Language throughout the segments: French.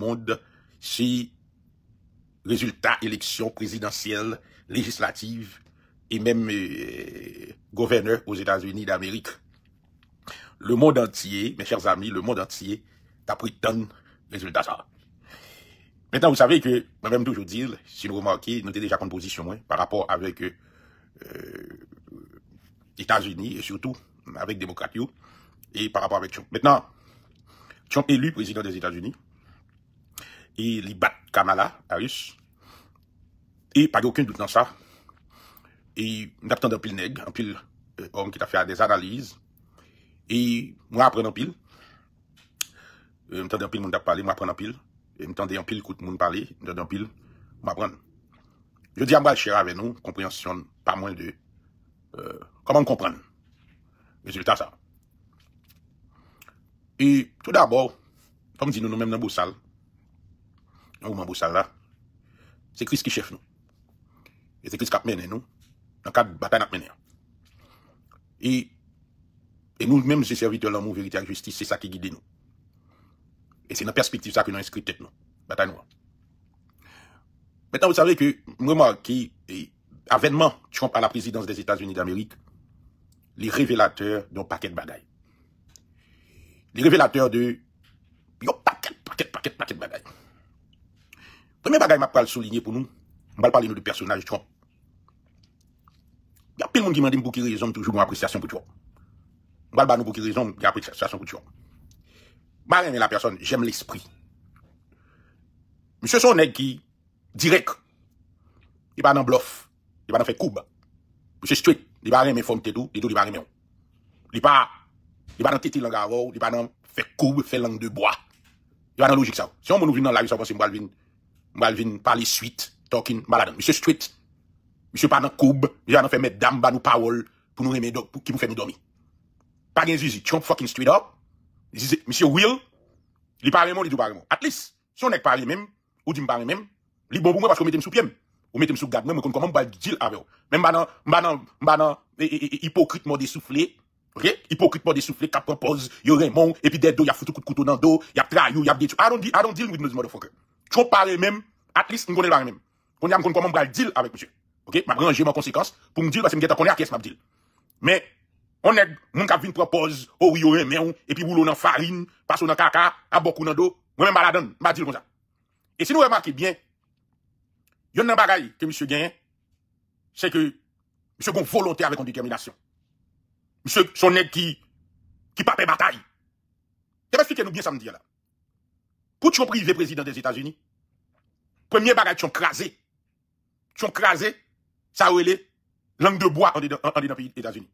monde si résultat élection présidentielle, législative et même euh, gouverneur aux États-Unis d'Amérique. Le monde entier, mes chers amis, le monde entier a pris tant de résultats. Maintenant, vous savez que, moi-même toujours dire, si vous remarquez, nous étions déjà en position hein, par rapport avec euh, euh, États-Unis et surtout avec démocratie et par rapport avec Trump. Maintenant, Trump élu président des États-Unis, e li bat Kamala, Aris, e pad yo kwen dout nan sa, e mdap tan dapil neg, dapil eh, om ki ta fè a des analize, e mwa apren dapil, e mdap tan dapil moun dap pale, mwa apren dapil, e mdap tan dapil koute moun pale, mdap tan dapil mwa apren. Je di a mwal chera ve nou, komprensyon pa mwen de, eh, koman kompren, mwen jil ta sa. E tout dapol, kom di nou nou men mnen bousal, Nan ouman bousal là. C'est Christ qui chef nous. Et dans le qui de nous, Dans de la bataille et nous nous et nous serviteurs l'amour l'amour, vérité et la justice, C'est ça qui guide nous. Et c'est dans perspective perspective ça que nous, nous tête nous Bataille nous. Maintenant, vous savez que, moi, qui, avènement Trump à la présidence des États-Unis d'Amérique, les révélateurs d'un paquet de bagailles. Les révélateurs de, un paquet, paquet, paquet, paquet de bagailles. Premè bagay m ap pral soulignye pou nou, m bal pali nou de personaj chon. Ya pil moun di mandi m bou ki rezon m toujou nou apresiasyon pou chon. M bal bal nou bou ki rezon m apresiasyon pou chon. M bal ren men la person jem l'esprit. M se sonen ki direk. Li ban nan blof, li ban nan fe koub. M se stwik, li ban ren men fonte tou, li tou li ban ren men. Li ban nan titi langa avou, li ban nan fe koub, fe lang de boi. Li ban nan logik sa ou. Si yon moun nou vin nan la yu sa wansi m bal vin... Malvin vin pali suite, talking, malade. Monsieur street, Monsieur se pa nan koub, fait se anan nous met dam pour nous remettre, qui nou fait pou ki mwen fe zizi, chomp fucking street up, zizi, will, li pare moun, dit. At least, si n'est pas pare même, ou dit m pare même, li bon pour moi parce mwen mette mettez sous Ou mette m sou gad mwen, mwen kon avec. mwen bal dil maintenant, ou. Men mba nan, mba nan, mba nan, il mwen desoufle, ok? Hipokrit mwen desoufle, kap propose, yo remon, epi dedo, yap foutou dans dos, il do, yap trayou, yap detu. I don't deal, I don't deal with those motherfucker. Chon parler même At least, on connaît la même. Qu'on y a comment on va deal avec monsieur. Ok? M'a rangé ma conséquence pour me dire parce que m'geta connais à est ce m'a deal. Mais, on est, mon gars, vient propose, oh oui, aurait oh mais et puis boulot dans farine, passe dans caca, à beaucoup dans dos, moi-même à la donne, m'a dit comme ça. Et si nous remarquons bien, a un bagaille que monsieur gagne, c'est que, monsieur gon volonté avec une détermination. Monsieur, son nèg qui, qui pape bataille. Tu m'expliquez nous bien ça me dit là. Pour tu privé président des États-Unis, Premier bagage, tu as crasé. Tu as crasé. Ça ou langue de bois en dans les pays États-Unis.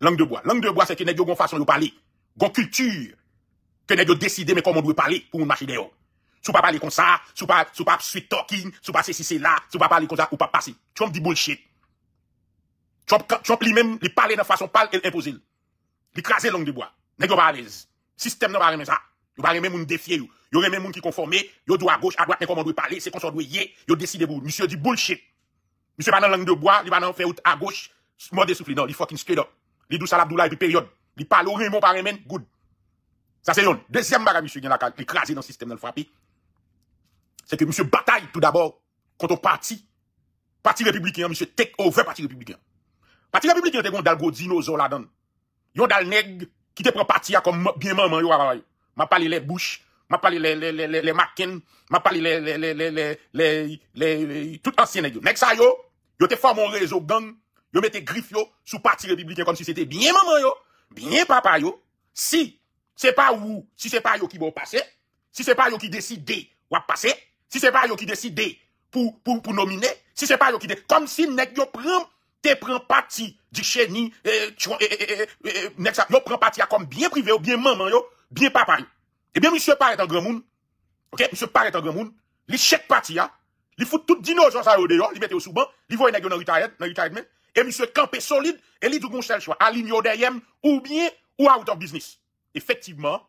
Langue de bois. Langue de bois, c'est que nèg yo façon de parler. Gon culture. Que nèg yo décider mais comment on doit parler pour une marcher dehors. tu pas parler comme ça, tu pas, tu pas sweet talking, tu pas ceci, c'est là, pas parler comme ça ou pas passer. Trump dit bullshit. Trump, Trump lui-même, il parler de façon parle et imposée. Il crasé langue de bois. Nèg yo pas à l'aise. Système n'a pas ça. Y pas même moun défier Yo Vous même moun qui conformé, yo do à gauche, à droite, comment doit parler, c'est qu'on doit y yo décidez vous. Monsieur dit bullshit. Monsieur pas dans langue de bois, il va dans faire à gauche, mode souffle non, il fucking straight up. Il dou à l'Abdoulaye puis période. Il parle au Raymond par good. Ça c'est yon. Deuxième bagarre monsieur qui est écrasé dans le système dans le frapper. C'est que monsieur bataille tout d'abord contre le parti parti républicain monsieur take over parti républicain. Parti républicain te gon dal go dinosaure là dan. Yon dal nèg qui te prend parti comme bien maman yo Ma pali le bouch, ma pali le maken, ma pali le... Tout ansine yo. Mèk sa yo, yo te formon rezo gong, yo me te grif yo sou parti republikan kon si se te bine maman yo, bine papa yo. Si se pa yo ki bo pase, si se pa yo ki deside wap pase, si se pa yo ki deside pou nomine, si se pa yo ki deside... Kon si mèk yo pren parti di chenye, mèk sa yo pren parti a kon bine prive yo, bine maman yo, bien pas Paris. Eh bien, monsieur paraît en grand monde. OK, monsieur paraît en grand monde. les chèque parti a, Il fout tout dino gens ça au dehors, Il mette au sous-banc, Il voit nèg dans le dans et monsieur campé solide et les tout gon seul choix, aligne au derrière ou bien ou out of business. Effectivement,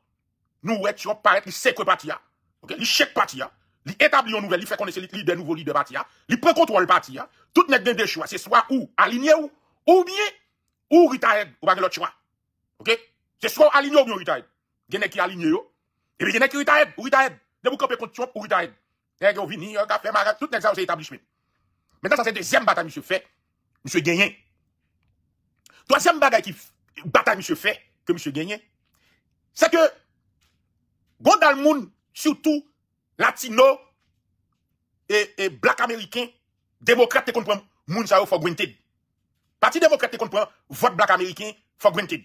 nous étions paraît li sèque parti a. OK, Il chèque parti a. Li établit une nouvelle, Il fait connaître le des nouveaux leaders parti a, li prend contrôle parti a. Tout nèg a deux choix, c'est soit ou aligné ou ou bien ou retard ou pas l'autre choix. OK? C'est soit aligné ou bien retire gen qui aligné yo, et puis gen nek ki aide, e ou rita aide. De vous camper contre Trump ou rita aide. Et vous venez, vous avez fait toute tout n'est établissement. Maintenant, ça c'est deuxième bataille, monsieur fait. Monsieur gagné. Troisième bataille qui bataille, monsieur fait, que monsieur gagné, c'est que, dans le monde, surtout, latino, et, et black américain, démocrate, te comprend, moun sa yo for granted. Parti démocrate te comprend, vote black américain, faut granted.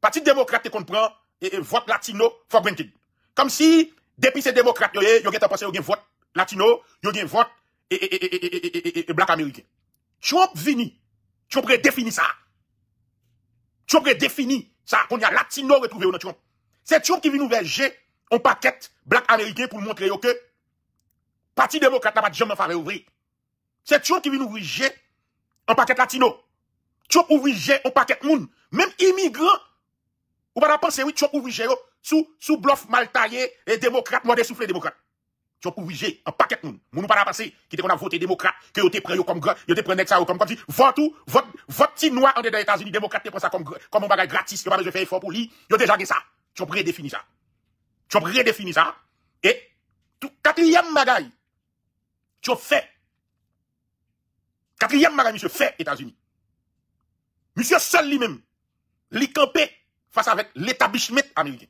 Parti démocrate te comprend, E, e vot Latino for granted. Kom si depi se demokrate yo e, yo gen taposye yo gen vot Latino, yo gen vot e, e, Black Amerike. Trump vini, Trump re defini sa. Trump re defini sa, kon ya Latino retouve ou nan Trump. Se Trump ki vin nou veje, an paket Black Amerike pou mwentre yo ke, parti demokrate la pati jom an fave ouvri. Se Trump ki vin nou veje, an paket Latino, Trump ouveje an paket moun, menm imigran, Ou pas penser, oui, tu as obligé, sous, sous bluff mal taillé, et démocrate, moi, dessoufflé démocrate. Tu as en un paquet de monde. Moun pas passer. qui te qu'on a voté démocrate, que vous te prenez comme grand, vous te prenez ça comme, comme si, vote tout, vote, vote petit noir en dedans des États-Unis, démocrate, te prend ça comme, comme un bagage gratis, que pas besoin de faire effort pour lui, a déjà gagné ça. Tu as redéfini ça. Tu as redéfini ça. Et, tout, quatrième bagaille, tu as fait. Quatrième bagaille, monsieur, fait États-Unis. Monsieur seul lui-même, lui campé face avec l'établissement américain.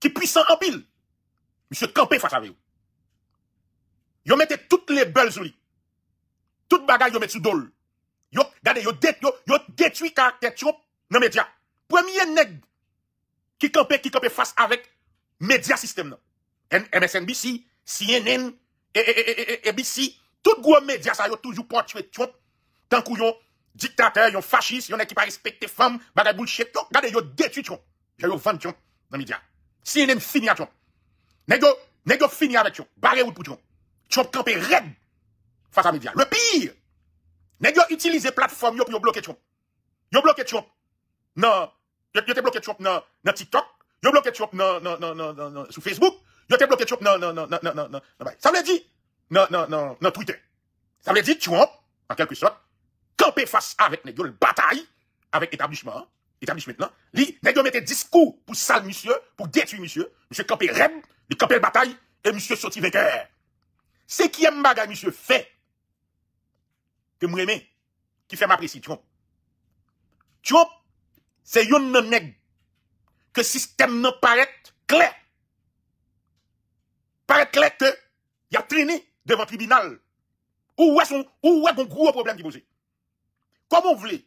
Qui puissant en pile. Monsieur campé face avec vous. Vous mettez toutes les belles sur lui. Toutes bagages, vous mettez sous dol. Vous regardez, yo détruit caractère dans les médias. Premier nègre qui campez qui face avec média système. MSNBC, CNN, ABC, tout gros médias ça yo toujours tuer Trump, tant couillon dictateur, yon fasciste, yon qui pas respecté femme, bagay bullshit, yon, gade yon détruit yon. yon vente yon, dans média. Si yon fini à yon. Nego, nego fini avec yon, barre ou pour yon. Yon campé red face à média. Le pire, nego utilise plateforme yon pour yon bloquer yon. Yon bloqué yon. Non, yon te bloqué yon non non TikTok, yon bloqué yon non non non non sur Facebook, yon te bloqué yon non non non non non non Ça veut dire, non, non, non, non, Twitter. Ça non, non, non, en quelque sorte, face avec le bataille avec établissement, hein. établissement maintenant. Li, les gars discours pour sal monsieur, pour détruire monsieur. Monsieur camper rêve, de camper bataille, et monsieur sorti vainqueur. C'est qui aime bagaille monsieur fait, que m'aimez, qui fait ma précision. Trump, c'est yon nan que système ne paraît clair. Paraît clair que y a traîné devant tribunal. Où est son, où est gros problème qui pose? comme on voulez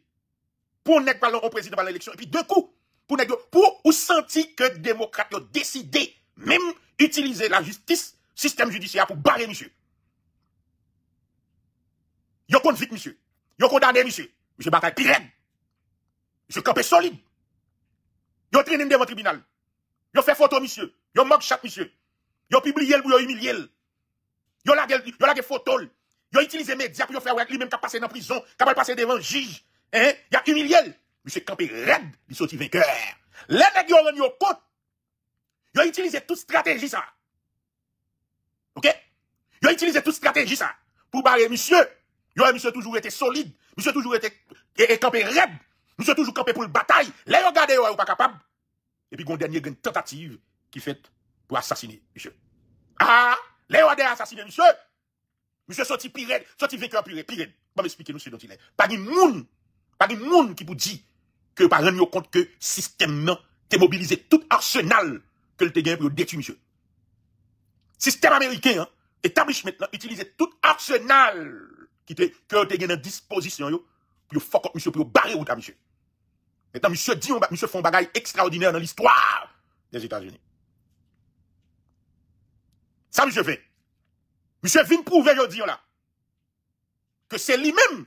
Pour ne pas le président par l'élection. Et puis deux coups. Pour, pour ou sentir que démocrate ont décidé même utiliser la justice, système judiciaire pour barrer monsieur. Yo convict monsieur. Yo condamné monsieur. Monsieur bataille pirène. Monsieur campé solide. Yo traîné devant le tribunal. Yo fait photo monsieur. Yo moque chaque monsieur. Yo publié le yo humilié. Yo la yo la photo. Il a utilisé les médias pour faire lui-même qui a passé dans la prison, qui a passé devant un juge. Hein? Il a humilié. Monsieur Campé Red, il sorti vainqueur. Les nègres ont le compte. Ils ont utilisé toute stratégie ça. OK Ils ont utilisé toute stratégie ça pour barrer monsieur. Yo, eh, monsieur toujours été solide, monsieur toujours été eh, eh, campé raide, monsieur toujours campé pour le bataille. Les yo gardé sont pas capable. Et puis y a une tentative qui fait pour assassiner monsieur. Ah, là yo assassiné monsieur. Monsieur sorti pire, sorti vainqueur pire, pire. Pas m'expliquer nous ce dont il est. Pas de monde, pas de monde qui vous dit que par rendre compte que système non, t'es mobilisé tout arsenal que le te gagne pour détruire monsieur. Système américain, hein, établissement maintenant, utilisez tout arsenal qui vous que te gagne en disposition, yo, pour fuck up monsieur, pour barrer ou ta monsieur. Maintenant, monsieur dit, monsieur fait un extraordinaire dans l'histoire des États-Unis. Ça, monsieur fait. Mise vin pouve yo diyo la. Ke se li menm.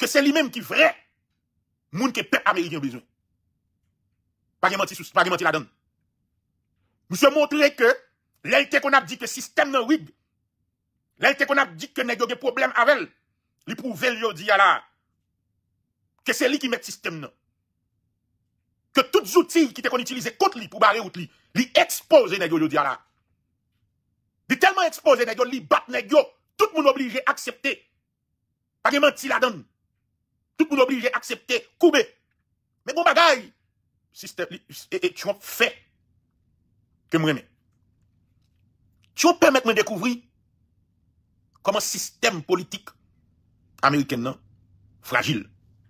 Ke se li menm ki vre. Moun ke pe Amerik yon bizon. Pagye manti la don. Mise montre ke. Le te kon ap di ke sistem nan wib. Le te kon ap di ke negyo ge problem avel. Li pouve yo diyo la. Ke se li ki met sistem nan. Ke tout zouti ki te kon itilize kont li pou bare out li. Li expose negyo yo diyo la. tellement exposé, nèg les li battent. Tout le monde obligé accepter. Pas de menti la donne. Tout le monde obligé accepter. couper. Mais bon bagaille Système, et tu as fait. Que m'aime. Tu as permis de découvrir comment système politique américain est fragile,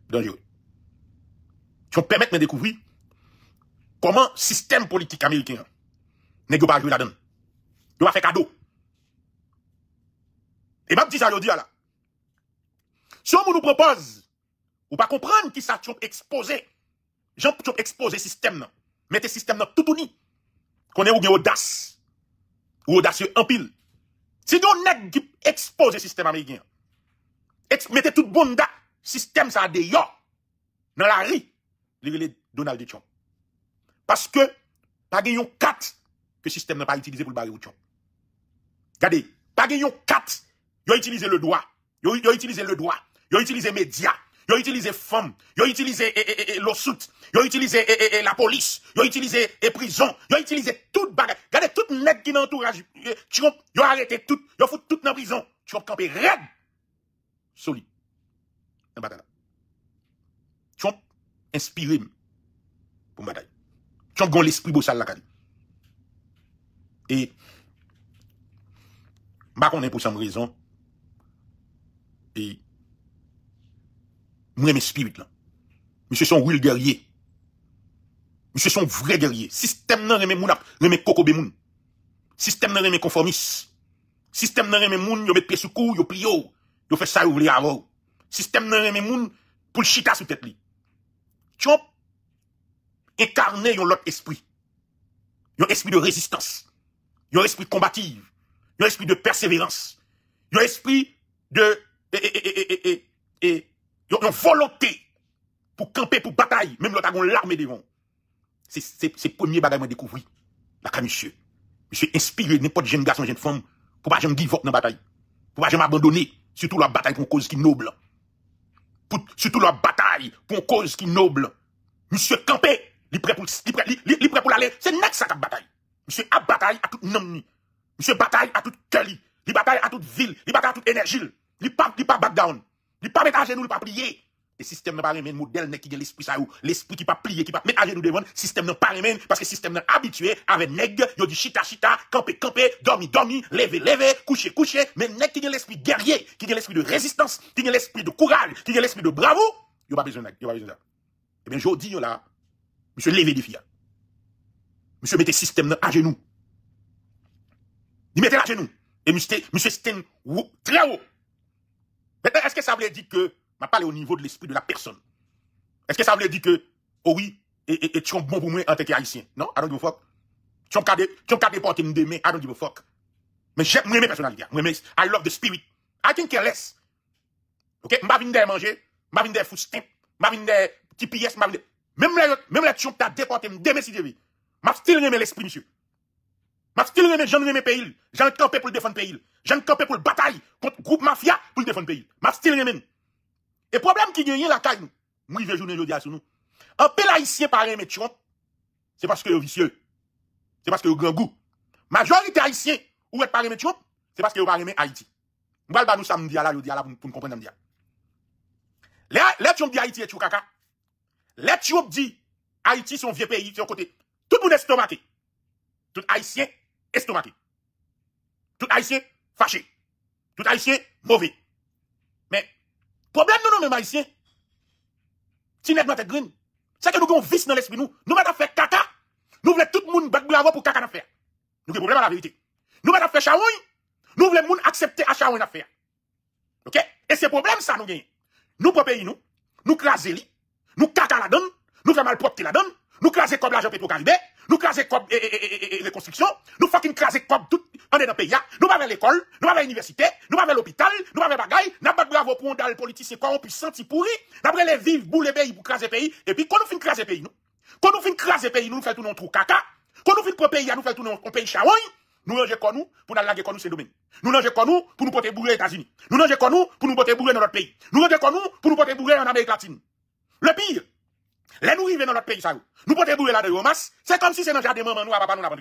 dangereux. Tu as permis de découvrir comment système politique américain n'est pas joué la donne. Il va fait cadeau. Et je dis ça, le dis là. Si on nous propose, ou pas comprendre qui ça tu exposé, Jean, tu exposé système, mettez système dans tout uni. Qu'on est ou bien audace, ou audacieux en pile. Si n'a nèg qui expose système américain, mettez tout bon da, système ça de dans la rue, les Donald Trump. Parce que, pas un 4 que système n'a pas utilisé pour le barrer ou Trump. Regardez, pas gagnon 4. Ils ont utilisé le droit. Ils ont utilisé le droit. Ils ont utilisé les médias. Ils ont utilisé femmes. Ils ont utilisé le eh, eh, eh Ils utilisé eh, la police. Ils ont utilisé les prisons. Ils ont utilisé toute bagarre. Regardez, tout nègre qui l'entourage. Trump, ils ont arrêté tout. Ils ont tout dans la prison. tu campé raide. Solide. un bataille. Trump inspiré pour bataille. Trump gon l'esprit beau sale la Et Mba konen pou sam raison et mwen men spirit lan. Monsieur son wil Guerrier. Monsieur son vrai guerrier. Système nan reme moun ap, reme koko moun. nan reme konformis. Système nan reme moun, yo met pied pie soukou, yo pli yo. fait ça sa oubli. vle avou. nan reme moun, pour le chita sou pepli. li. Chop, inkarne yon l'autre esprit. Yon esprit de résistance, Yon esprit combative un esprit de persévérance, un esprit de et, et, volonté pour camper, pour bataille, même l'autre a l'armée devant. C'est le premier bagaille que découvert. La monsieur. Monsieur inspiré n'importe jeune garçon, jeune femme, pour pas jamais give up dans la bataille. Pour pas jamais abandonner, surtout la bataille pour une cause qui est noble. Pour, surtout la bataille pour une cause qui est noble. Monsieur camper, il prêt pour, prêt, pour aller, C'est next ça bataille. Monsieur a bataille à tout nom. Monsieur bataille à toute Kelly. il bataille à toute ville, il bataille à toute énergie, il pas il pas back down, il pas mettre à genoux, il pas plier. Le système n'a pas remen, modèle ne qui a l'esprit ça l'esprit qui pas plier, qui pas mettre à genoux devant, système n'a pas même parce que le système n'est habitué avec nèg, yo dit chita chita, camper camper, dormi dormi, lever lever, coucher coucher, mais nèg qui a l'esprit guerrier, qui a l'esprit de résistance, qui a l'esprit de courage, qui a l'esprit de bravo, yo pas besoin yo pas besoin ça. Et eh bien jodi yo là, monsieur lever filles, Monsieur mettez système à genoux. Il mettait la genou. Et monsieur, monsieur Sten, très haut. Maintenant, est-ce que ça voulait dire que, m'a parlé au niveau de l'esprit de la personne? Est-ce que ça voulait dire que, oh oui, et, et, tu es bon pour moi en tant qu'haïtien? Non, I don't give fuck. Tu es bon pour porter en tant I don't give fuck. Mais j'aime mes personnalités. I love the spirit. I can care less. Ok? M'a vine de manger, m'a vine de foustin, m'a vine de TPS, m'a de... Même les, même tu as déporté, me demain si tu veux M'a still aimé l'esprit, monsieur. Ma style remet, j'en remet pays. J'en campé pour le défendre pays. J'en campé pour le bataille contre groupe mafia pour le défendre pays. Ma style remet. Et problème qui gagne la caille nous. Moi, je journée aujourd'hui nous. Un peu haïtien par remet Trump. C'est parce que est vicieux. C'est parce que est grand goût. Majorité haïtien ou être par remet Trump, c'est parce que est pas remet Haïti. Nous allons nous samedi à la aujourd'hui à la pour nous comprendre samedi. Les Trump dit Haïti est caca. Les Trump dit Haïti son vieux pays, son côté. Tout le monde est stomaté. Tout haïtien Estomacé, Tout haïtien fâché. Tout haïtien mauvais. Mais, problème nous, nous, même haïtien, si nous tête green, c'est que nous avons vice dans l'esprit nous. Nous mettons faire caca. Nous voulons tout le monde battre bravo pour caca dans faire. Nous avons problème à la vérité. Nous mettons faire chaouin. Nous voulons monde accepter à chaouin faire. OK Et c'est problème ça nous gagne. Nous pour pays nous, nous craser nous caca la donne, nous faire mal propre la donne, nous craser comme l'argent pour caribé nous craser comme reconstruction, nous fucking craser comme tout, en dans le pays, hein. nous pas vers l'école, nous pas vers l'université, nous pas vers l'hôpital, nous pas vers bagaille, n'a pas de bravo pour un politicien, quoi, on puisse sentir pourri, d'après les vivre, boule pays pour craser pays, et puis quand nous fin craser pays, nous, quand nous fin craser pays, nous nous faisons tout notre caca, quand nous fin pour pays, nous faisons tout notre pays chaouille, nous mangeons comme nous pour nous laguer comme nous ces domaines. Nous rangeons comme nous pour nous porter bourré aux États-Unis. Nous rangeons comme nous pour nous porter bourré dans notre pays. Nous mangeons comme nous pour nous porter bourrer en Amérique latine. Le pire, Là, nous arrivons dans notre pays, ça, nous pouvons brûler là de masse. C'est comme si c'est dans le jardin, maman, nous, à papa, nous, l'avons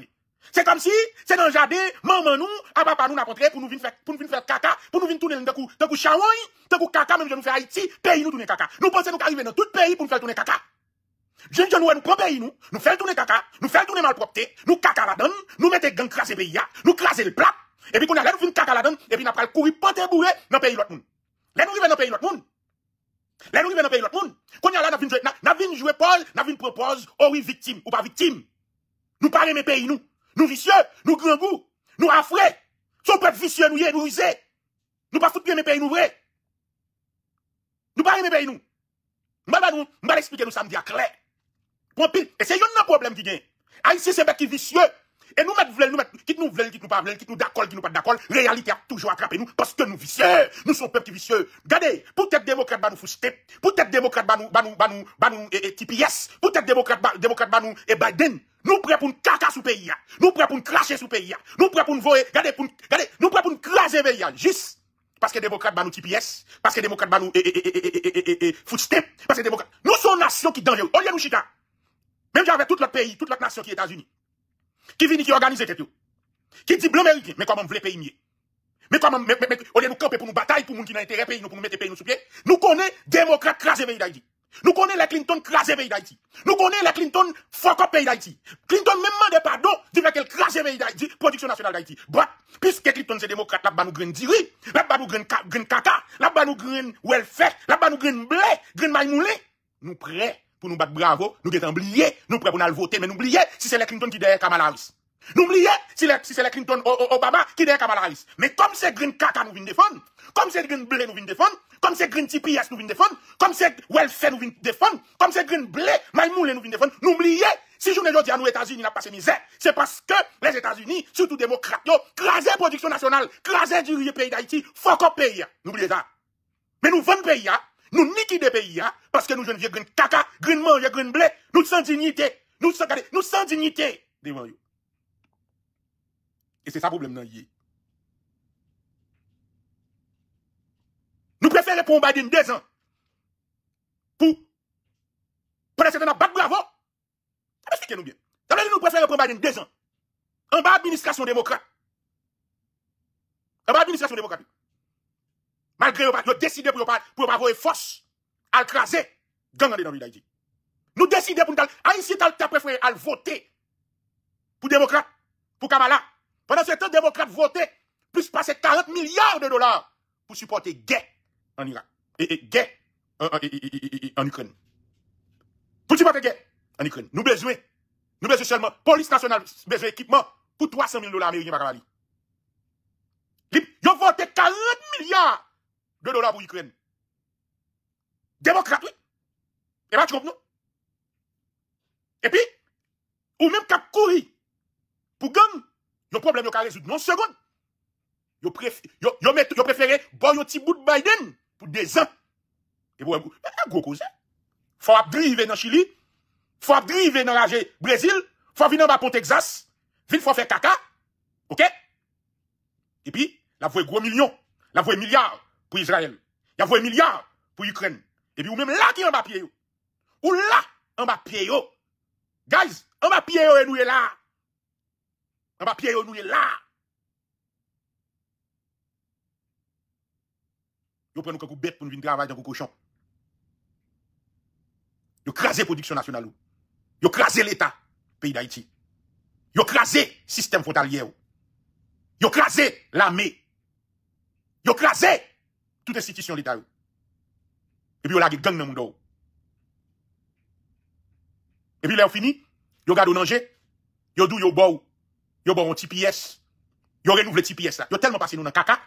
C'est comme si c'est dans le jardin, maman, nous, à papa, nous, n'a pour nous venir faire, pour nous faire caca, pour nous venir tourner dans coup, dans coup chaouin, faire coup caca, même je nous faire Haïti, pays nous tourner caca. Nous pensons nous arriver dans tout pays pour nous faire tourner caca. Je ne nous prend pays nous, nous faire tourner caca, nous faire tourner malpropreté, nous caca la donne, nous mettons gang craser pays, nous craser le plat, et puis qu'on a l'air de caca la donne, et puis nous a le courir, porter bourré dans pays l'autre monde. Là, nous arrivons dans pays l'autre monde. La nou ibe nan peyi lot moun, konya la nan vin joue pol, nan vin propose ouwi vitim ou pa vitim. Nou parem e peyi nou, nou visye, nou grangou, nou afre, sou pep visye nou ye, nou ize, nou pa sou piem e peyi nou vre. Nou parem e peyi nou, nou bal ban nou, nou bal explike nou sa mdi a kle. Pon pil, e se yon nan problem ki gen, a yisi se beki visye. Et nous mettre nous mettre, qui nous veulent qui nous pas veulent qui nous d'accord, qui nous pas d'accord, réalité a toujours attrapé nous parce que nous vicieux, nous sommes peuple vicieux. Regardez, peut-être démocrate ba nous peut-être démocrate ba nous ba nous ba bah, nous et TPS, peut-être démocrate ba démocrate ba nous et Biden. Nous prêts pour nous caca sous pays, hein. nous prêts pour nous cracher sous pays, hein. nous prêts pour nous voler, regardez pour regardez, nous prêts pour nous craser pays hein. juste parce que démocrate ba nous TPS, parce que démocrate ba nous et et et parce que démocrate. Nous sommes nation qui dangereux Au nous chita. Même j'avais tout le pays, toute la nation qui est États-Unis. Qui vient qui organise tête Qui dit blanc américain, mais comment voulez payer Mais comment mais, mais, nous camper pour nous bataille pour nous qui n'a intérêt pays nous pour nous mettre pays nous sous pied, nous connaît démocrate craser pays d'Haïti. Nous connaissons les Clinton craser pays d'Haïti. Nous connaissons les Clinton fuck pays d'Haïti. Clinton même demande pardon, dit qu'elle craser pays d'Haïti, production nationale d'Haïti. Bah, puisque Clinton c'est démocrate, là-bas nous graine diri, là-bas nous graine graine caca, là-bas nous welfare, la bas nous graine blé, graine maïmoulé, nous prêts pour nous battre bravo, nous devons oublier nous prêts pour voter, mais nous oublions si c'est les Clinton qui derrière Kamala Harris. Nous oublions si, c'est les Clinton Obama qui derrière Kamala Harris. Mais comme c'est Green Kaka nous vient défendre, comme c'est Green Blé nous vient défendre, comme c'est Green TPS nous vient défendre, comme c'est Welfare nous vient défendre, comme c'est Green Blé, Maïmoule nous vient défendre, nous oublions si journée aujourd'hui à nous États-Unis n'a pas misère, c'est parce que les États-Unis, surtout démocrates, crasé production nationale, crasé du pays d'Haïti, fuck up pays. N'oubliez pas. Mais nous vendons pays, hein. Nous niquidons des pays, hein, parce que nous jeunes vieux de caca, green manger, green blé, nous sans dignité, nous sans, nous sans dignité devant Et c'est ça le problème, Nous préférons prendre Biden deux ans. Pour. pour que nous battu bravo. Expliquez-nous bien. Ça veut dire nous préférons pour Biden deux ans. En bas administration démocrate. En bas administration démocrate. Malgré yo, yo décidé pour pas pour avoir force à craser gang dans d'Haïti. Nous décidons pour nous haïtien t'a préféré à voter pour démocrate, pour Kamala. Pendant ce temps démocrate voter plus passer 40 milliards de dollars pour supporter guerre en Irak et, guerre en, Ukraine. Pour supporter guerre en Ukraine. Nous besoin nous besoin seulement police nationale, besoin d'équipement pour 300 000 dollars américains par Ils ont voté 40 milliards 2 dollars pour l'Ukraine. Démocrate, oui. Et pas tu Et puis, ou même cap courir pour gang, le problème qu'à résoudre. Non, seconde. Yo, préf... yo, yo, met... yo préféré bon un petit bout de Biden pour des ans. Et pour un gros cause. Faut abriver dans Chili, faut abriver dans le Brésil, faut venir dans le Texas, vite faut faire caca. OK Et puis, la voie gros millions, la voie milliards pour Israël. Il y a un milliards pour l'Ukraine. Et puis, ou même là qui en bas pied. Ou là, en bas pied. Guys, en bas pied, nous est là. En bas pied, nous est là. Vous prenez quelques bêtes pour nous venir travailler dans vos cochon. Vous crasez la production nationale. Vous crasez l'État, pays d'Haïti. Vous crasez le système frontalier. Vous crasez l'armée. Vous crasez toute institution l'État. Et puis, on a des dans le monde. Et puis, là, on finit, on garde danger, on dou, yo boit, on tps un petit pièce, TPS pièce là. tellement passé nous dans caca,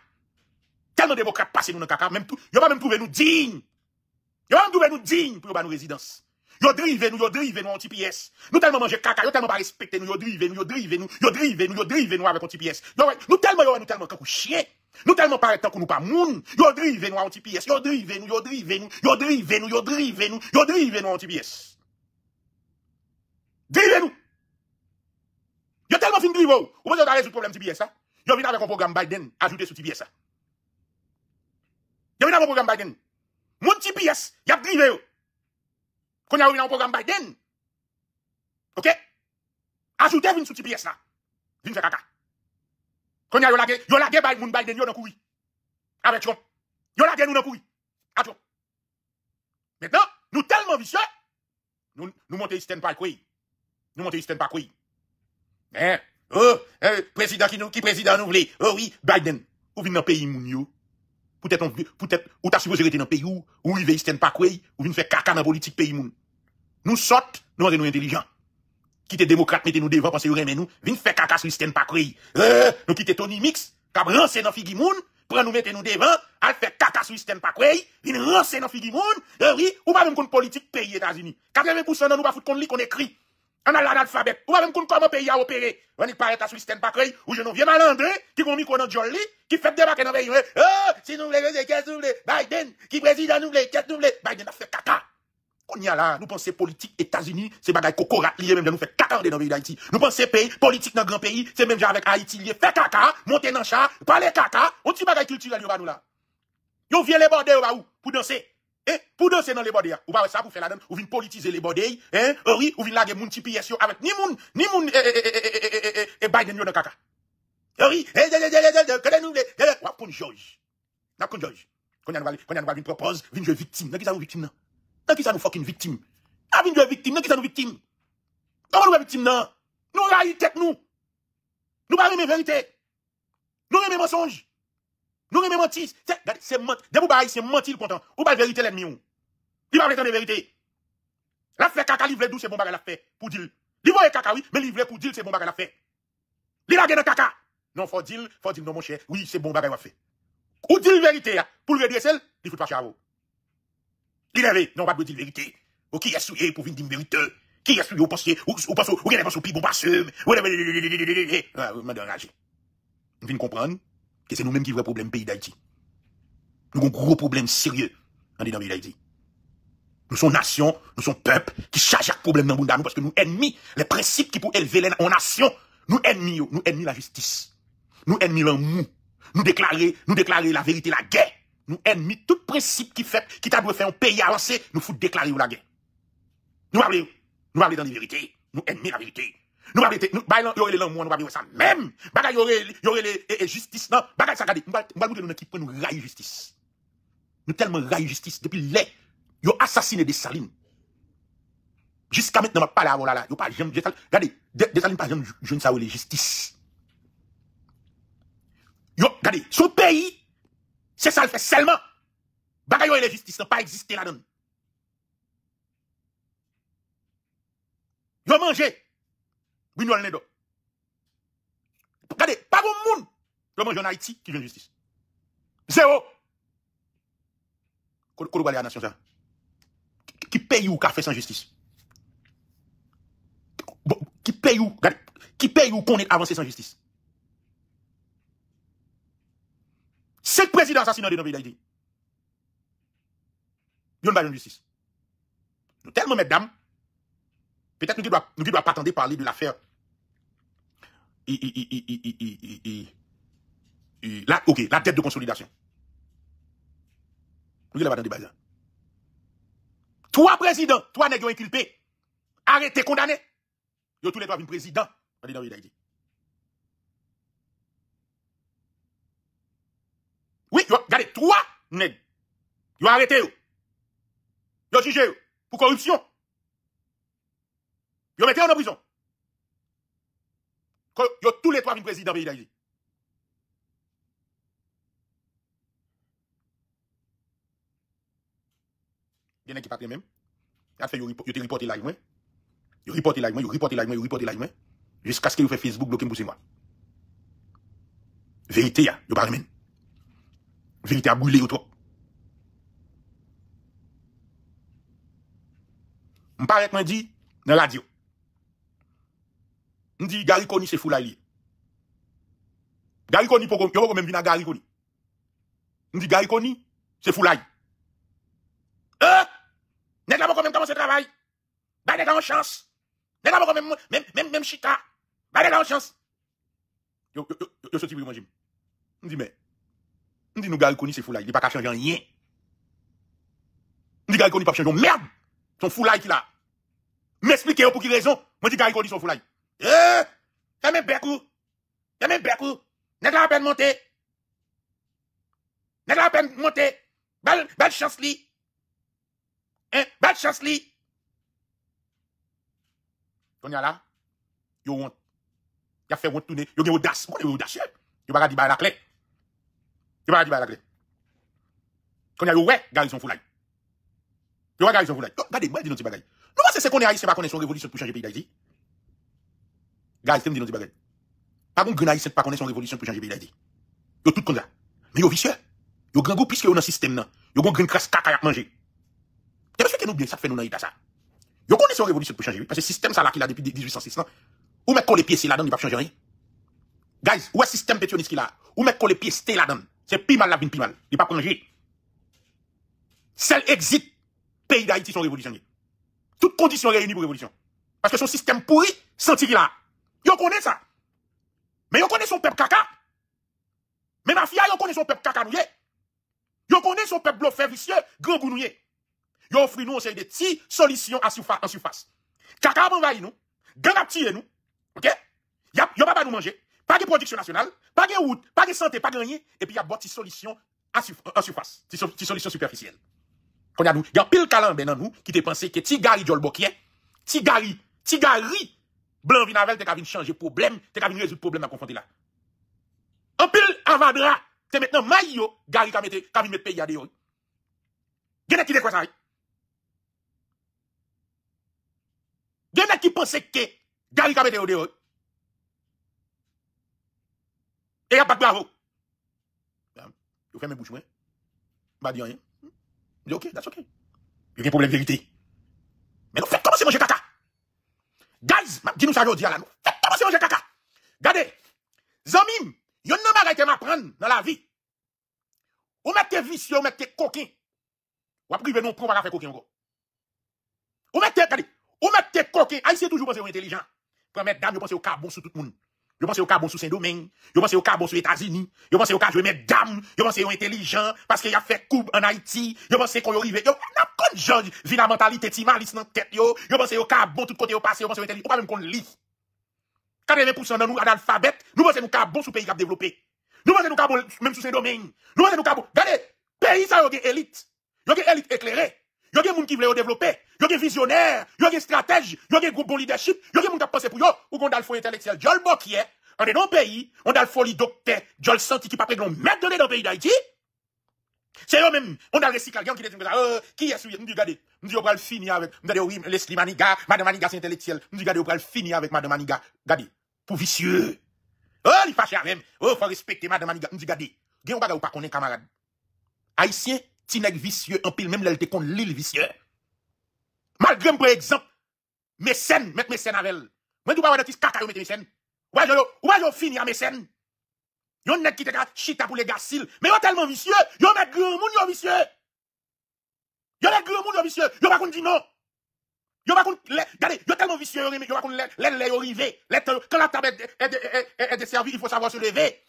tellement démocrate passé nous dans caca, même tout, yo pas même trouvé nous dignes. yo pas même nous digne pour nous résidence. Yo drive nous, yo drive nous en TPS. Nous tellement manger caca, yo tellement pas respecter nous, yo drive nous, yo drive nous, yo drive nous, yo drive nous avec un TPS. Nous tellement yo, nous tellement comme chien. Nou tel mwen parete kon nou pa moun, yo drive nou an tps, yo drive nou, yo drive nou, yo drive nou, yo drive nou, yo drive nou an tps Drive nou Yo tel mwen fin drive ou, ou bon yo da rezout problem tps a, yo vina ve kon program Biden ajoute sou tps a Yo vina pou program Biden, moun tps, yap drive ou Kon ya ou vina pou program Biden Ok, ajoute vin sou tps a, vin fe kaka Quand y a yo lage, yo lage moun Biden yo dans courir. Avec Trump. Yo nous dans courir. À Maintenant, nous tellement vicieux, nous nous monter Eastern pas oui. Nous monter Eastern pas oui. Hein? Oh, eh, président qui nous qui président nous voulait Oh oui, Biden. Ou vient dans pays moun yo. Peut-être peut-être ou t'as supposé rester dans pays où ou rive Eastern Park ou vient faire caca dans politique pays moun. Nous sortons, nous sommes intelligents. Kite demokrate mette nou devan panse yon remen nou, vin fè kakas wisten pa kwey. Nou kite Tony Mix, kab ranse nou figi moun, pran nou mette nou devan, al fè kakas wisten pa kwey, vin ranse nou figi moun, evri, ou ba ven koun politik peyi Etasini. Kab ven ven kousan nan ou ba fout kon li kon ekri. An al an alfabet, ou ba ven koun kon man peyi a opere. Wanik pare tas wisten pa kwey, ou jenon vye malandre, ki kon mikon an joli, ki fèk debak en an vey yon. Oh, si nou vle vle, kè s nou vle, Biden, ki prezident nou vle, kè s nou vle, Biden a fè kakas On là, nous pensons politique États-Unis, c'est bagaille cocorat même nous fait caca dans le pays d'Haïti. Nous pensons pays, politique dans grand pays, c'est même avec Haïti lié, fait caca, monter dans chat, parler caca, on dit bagaille culturelle yo nous là. les bordés pour danser. Eh, pour danser dans les bordées, ou pas ça pour faire la donne, ou politiser les bordées, hein, oui, ou vient laguer moun avec ni moun, ni moun, et Biden yo eh, caca. Oui, eh, que nous eh eh eh George. eh George. Quand on eh, propose, eh, eh, dans qui ça nous fucking victime Dans qui victime Dans qui ça nous victime Comment nous sommes victimes non Nous la tête nous. Nous parlons de vérité. Nous remets mensonges. Nous remets mentis. C'est mentir. De vous parler, c'est mentir content. Ou pas vérité l'ennemi. Il va pas vérité. La fait caca livre douce, c'est bon bagarre la fait. Pour dire. Il voit caca, oui, mais livre pour dire, c'est bon bagarre la fait. Il va gagner caca. Non, faut dire, faut dire, non, mon cher. Oui, c'est bon bagarre la fait. Ou dire vérité, pour le redresser, il faut pas chavou avait non, pas de vérité. Ou qui a souillé pour venir dire vérité? Qui a souillé ou pensez, ou, ou pensez, ou qui a pensé au bon passeux? Ou Ah, vous m'avez enragé. Vous comprendre que c'est nous-mêmes qui avons problème pays d'Haïti. Nous avons un gros problème sérieux en le pays d'Haïti. Nous sommes nation, nous sommes peuple qui charge à problème dans le monde parce que nous ennemis, les principes qui pour élever les en nation, nous ennemis, nous ennemis la justice. Nous ennemis l'amour. Nous déclarer, nous déclarer la vérité, la guerre nous ennemis, tout principe qui fait, qui t'a fait un pays avancé, nous faut déclarer la guerre. Nous parlons, nous parlons dans la vérité, nous ennemis la vérité. Nous parlons, nous parlons, nous parlons, nous parlons ça même. Bagay, y aurait justice, non, bagay, ça, regardez, nous parlons de nous qui nous raille justice. Nous tellement raillons justice, depuis les, ils ont assassiné des salines. Jusqu'à maintenant, je ne parle pas là, ils pas jamais, regardez, des salines, par exemple, je ne sais pas où les justice. Yo, regardez, son pays, c'est ça le fait seulement. Bagayon et la justice n'ont pas existé là-dedans. Yo mangé. Bignol Regardez, pas bon monde. ont mangé en Haïti qui vient de justice. Zéro. Koulou à la nation Qui paye ou café sans justice? Qui paye qui paye ou qu'on est avancé sans justice? Cinq présidents assassinés dans le pays d'Haïti. Ils n'ont pas de justice. Nous tellement, mesdames, peut-être nous ne nous devons pas attendre parler de l'affaire. ok, la tête de consolidation. Nous ne devons pas attendre parler. Trois présidents, trois nègres inculpés, arrêtés, condamnés. Ils tous les trois président dans le pays d'Haïti. Oui, regardez, trois nègres. ont arrêté ils ont jugé pour corruption. Yo mettez en prison. Yo tous les trois dans président pays d'Haïti. Il y en a qui partent même. Il a fait, yo te reporté là, moi. Yo hein. reporté là, moi, yo reporté là, moi, yo reporté là, hein. Jusqu'à ce que vous fait Facebook bloqué pour moi. Vérité, a pas même. Vérité à brûlé ou trop. m'a dit, dans la radio. Je Gary Koni c'est fou la Gary pour qu'on même vina Gary Koni. Gary c'est fou la lié. N'est-ce pas même commencer le travail? Bah, n'est-ce pas chance? nest pas même, même, même, même chita? Bah, pas chance? On dit nous, gars, c'est fou là. Il est a pas changer rien. dit dis, gars, il pas changer merde. Son fou là qui là. M'expliquez pour quelle raison. Je dis, gars, c'est son fou là. Eh, même bec ou. même bec ou. N'est-ce pas la peine de monter? N'est-ce pas la peine de monter? Belle, belle chance li. Hein, eh, belle chance li. On y a là. Yo, on. Y a fait retourner. Yo, y a audace. Yo, y a audace. Yo, y a la clé. Je ne vais pas dire Quand il y a ouais, gars, ils sont fous là. vois, gars, ils sont fous Regardez, moi, je dis non, Nous, c'est ce qu'on est haïtien, pas qu'on est son révolution pour changer le pays les Gars, c'est me dis non, c'est Pas qu'on est pas qu'on est son révolution pour changer le pays d'Haïti. Ils sont tous comme ça. Mais ils sont vicieux. Ils ont grand goût puisque ils ont un système. Ils ont grand crasse caca à manger. Tu as que nous, bien, ça fait nous dans l'État, ça. Ils ont son révolution pour changer le pays. Parce que le système, ça là, qu'il a depuis 1860. Où Ou mettre les pieds, c'est là-dedans, il va changer rien. Guys, où est le système pétionniste qu'il a Où mettre les pieds, c'est là-dedans c'est pimal mal la vie, pi mal. Il pas congé. Celle exit, pays d'Haïti sont révolutionnaires. Toutes conditions réunies pour révolution. Parce que son système pourri, senti là. a. Ils connaît ça. Mais yon connaît son peuple caca. Mais ma fille, yon connaît son peuple caca nouye. Yo connaît son peuple bluffé vicieux, grand gounouye. Yo offre nous, c'est des petites solutions à surface, en surface. Caca envahit nous. Gang a nous. Ok? vont pas nous manger pas de production nationale, pas de route, pas de santé, pas de rien, et puis il y a des solutions en surface, des solutions superficielles. Il y a pile calan dans nous qui te pensé que Tigari Jolbokien, Tigari, Tigari, Blanc Vinavel, t'es qu'à changer problème, t'es qu'à résoudre problème à confronter là. En pile avadra, c'est maintenant maillot, Gary qui mis mettre pays à dehors. ce qui de quoi ça? ce qui pensait que qui qu'a mis ça? E yap bak be avou. Yo fèmè bouche mwen. Mwa diyon yon. Yo ke, dat's ok. Yo ken problem verite. Men nou fèk kama se mwen jè kaka. Guys, mwa di nou sa jò di ala nou. Fèk kama se mwen jè kaka. Gade, zanmim, yon nan mwa gaitè mwa pran nan la vi. Ou mè te visyo, ou mè te kokin. Ou apri ve nou pran wala fè kokin anko. Ou mè te, gade, ou mè te kokin. A yi se toujou pwese yon intelijan. Pweme dam, yon pwese yon karbon sou tout moun. Yo pense au carbone sous Saint-Domingue, yo pense au carbone sous États-Unis, yo pense au cabot mesdames, yo pense au intelligent parce qu'il a fait coupe en Haïti, yo pense qu'on arrive, yo n'a pas judge, vi la mentalité timalis dans tête yo, yo pense au carbone tout côté au passé, yo pense au intelligent, ou pas même qu'on lit. 80% de nous analphabètes, nous pensons nous carbone sous pays qui a développé. Nous pensons nous carbone même sous Saint-Domingue. Nous pensons nous carbone. regardez, pays ça yo élite. Yo élite éclairée. Yo gen moun ki vle yo développer, yo gen visionnaire, yo gen stratège, yo gen bon leadership, yo gen moun k'ap penser pour yo, ou gon dal fo intellectuel Jol Bokier, on est dans le pays, on dal folie docteur Jol Santi qui pas met mettre dans pays d'Haïti. C'est eux même, on a récit quelqu'un qui dit qui euh, est celui nous regardez, nous dit on finir avec, nous dit oui, les Maniga, madame Maniga c'est intellectuel, nous dit regardez on fini finir avec madame Maniga. Regardez, pour vicieux. Oh, euh, il fâché même, oh, faut respecter madame Maniga, nous dit regardez, on va pas connaître camarade. Haïtien ti nèg vicieux en pile même là te kon l'île vicieux malgré par exemple mécène mettre mécène avec moi dou pas de caca yo mettre mécène ouais yo ouais yo fini à mécène Yon nèg qui te chita pour les sil. mais yon tellement vicieux, yon met grand moun yon vicieux. Yon met grand moun yon vicieux, yon pas qu'on di non. Yon pas kon, regardez, yon tellement vicieux, yon pas qu'on l'aile yon rivé. Quand la table est desservie, il faut savoir se lever.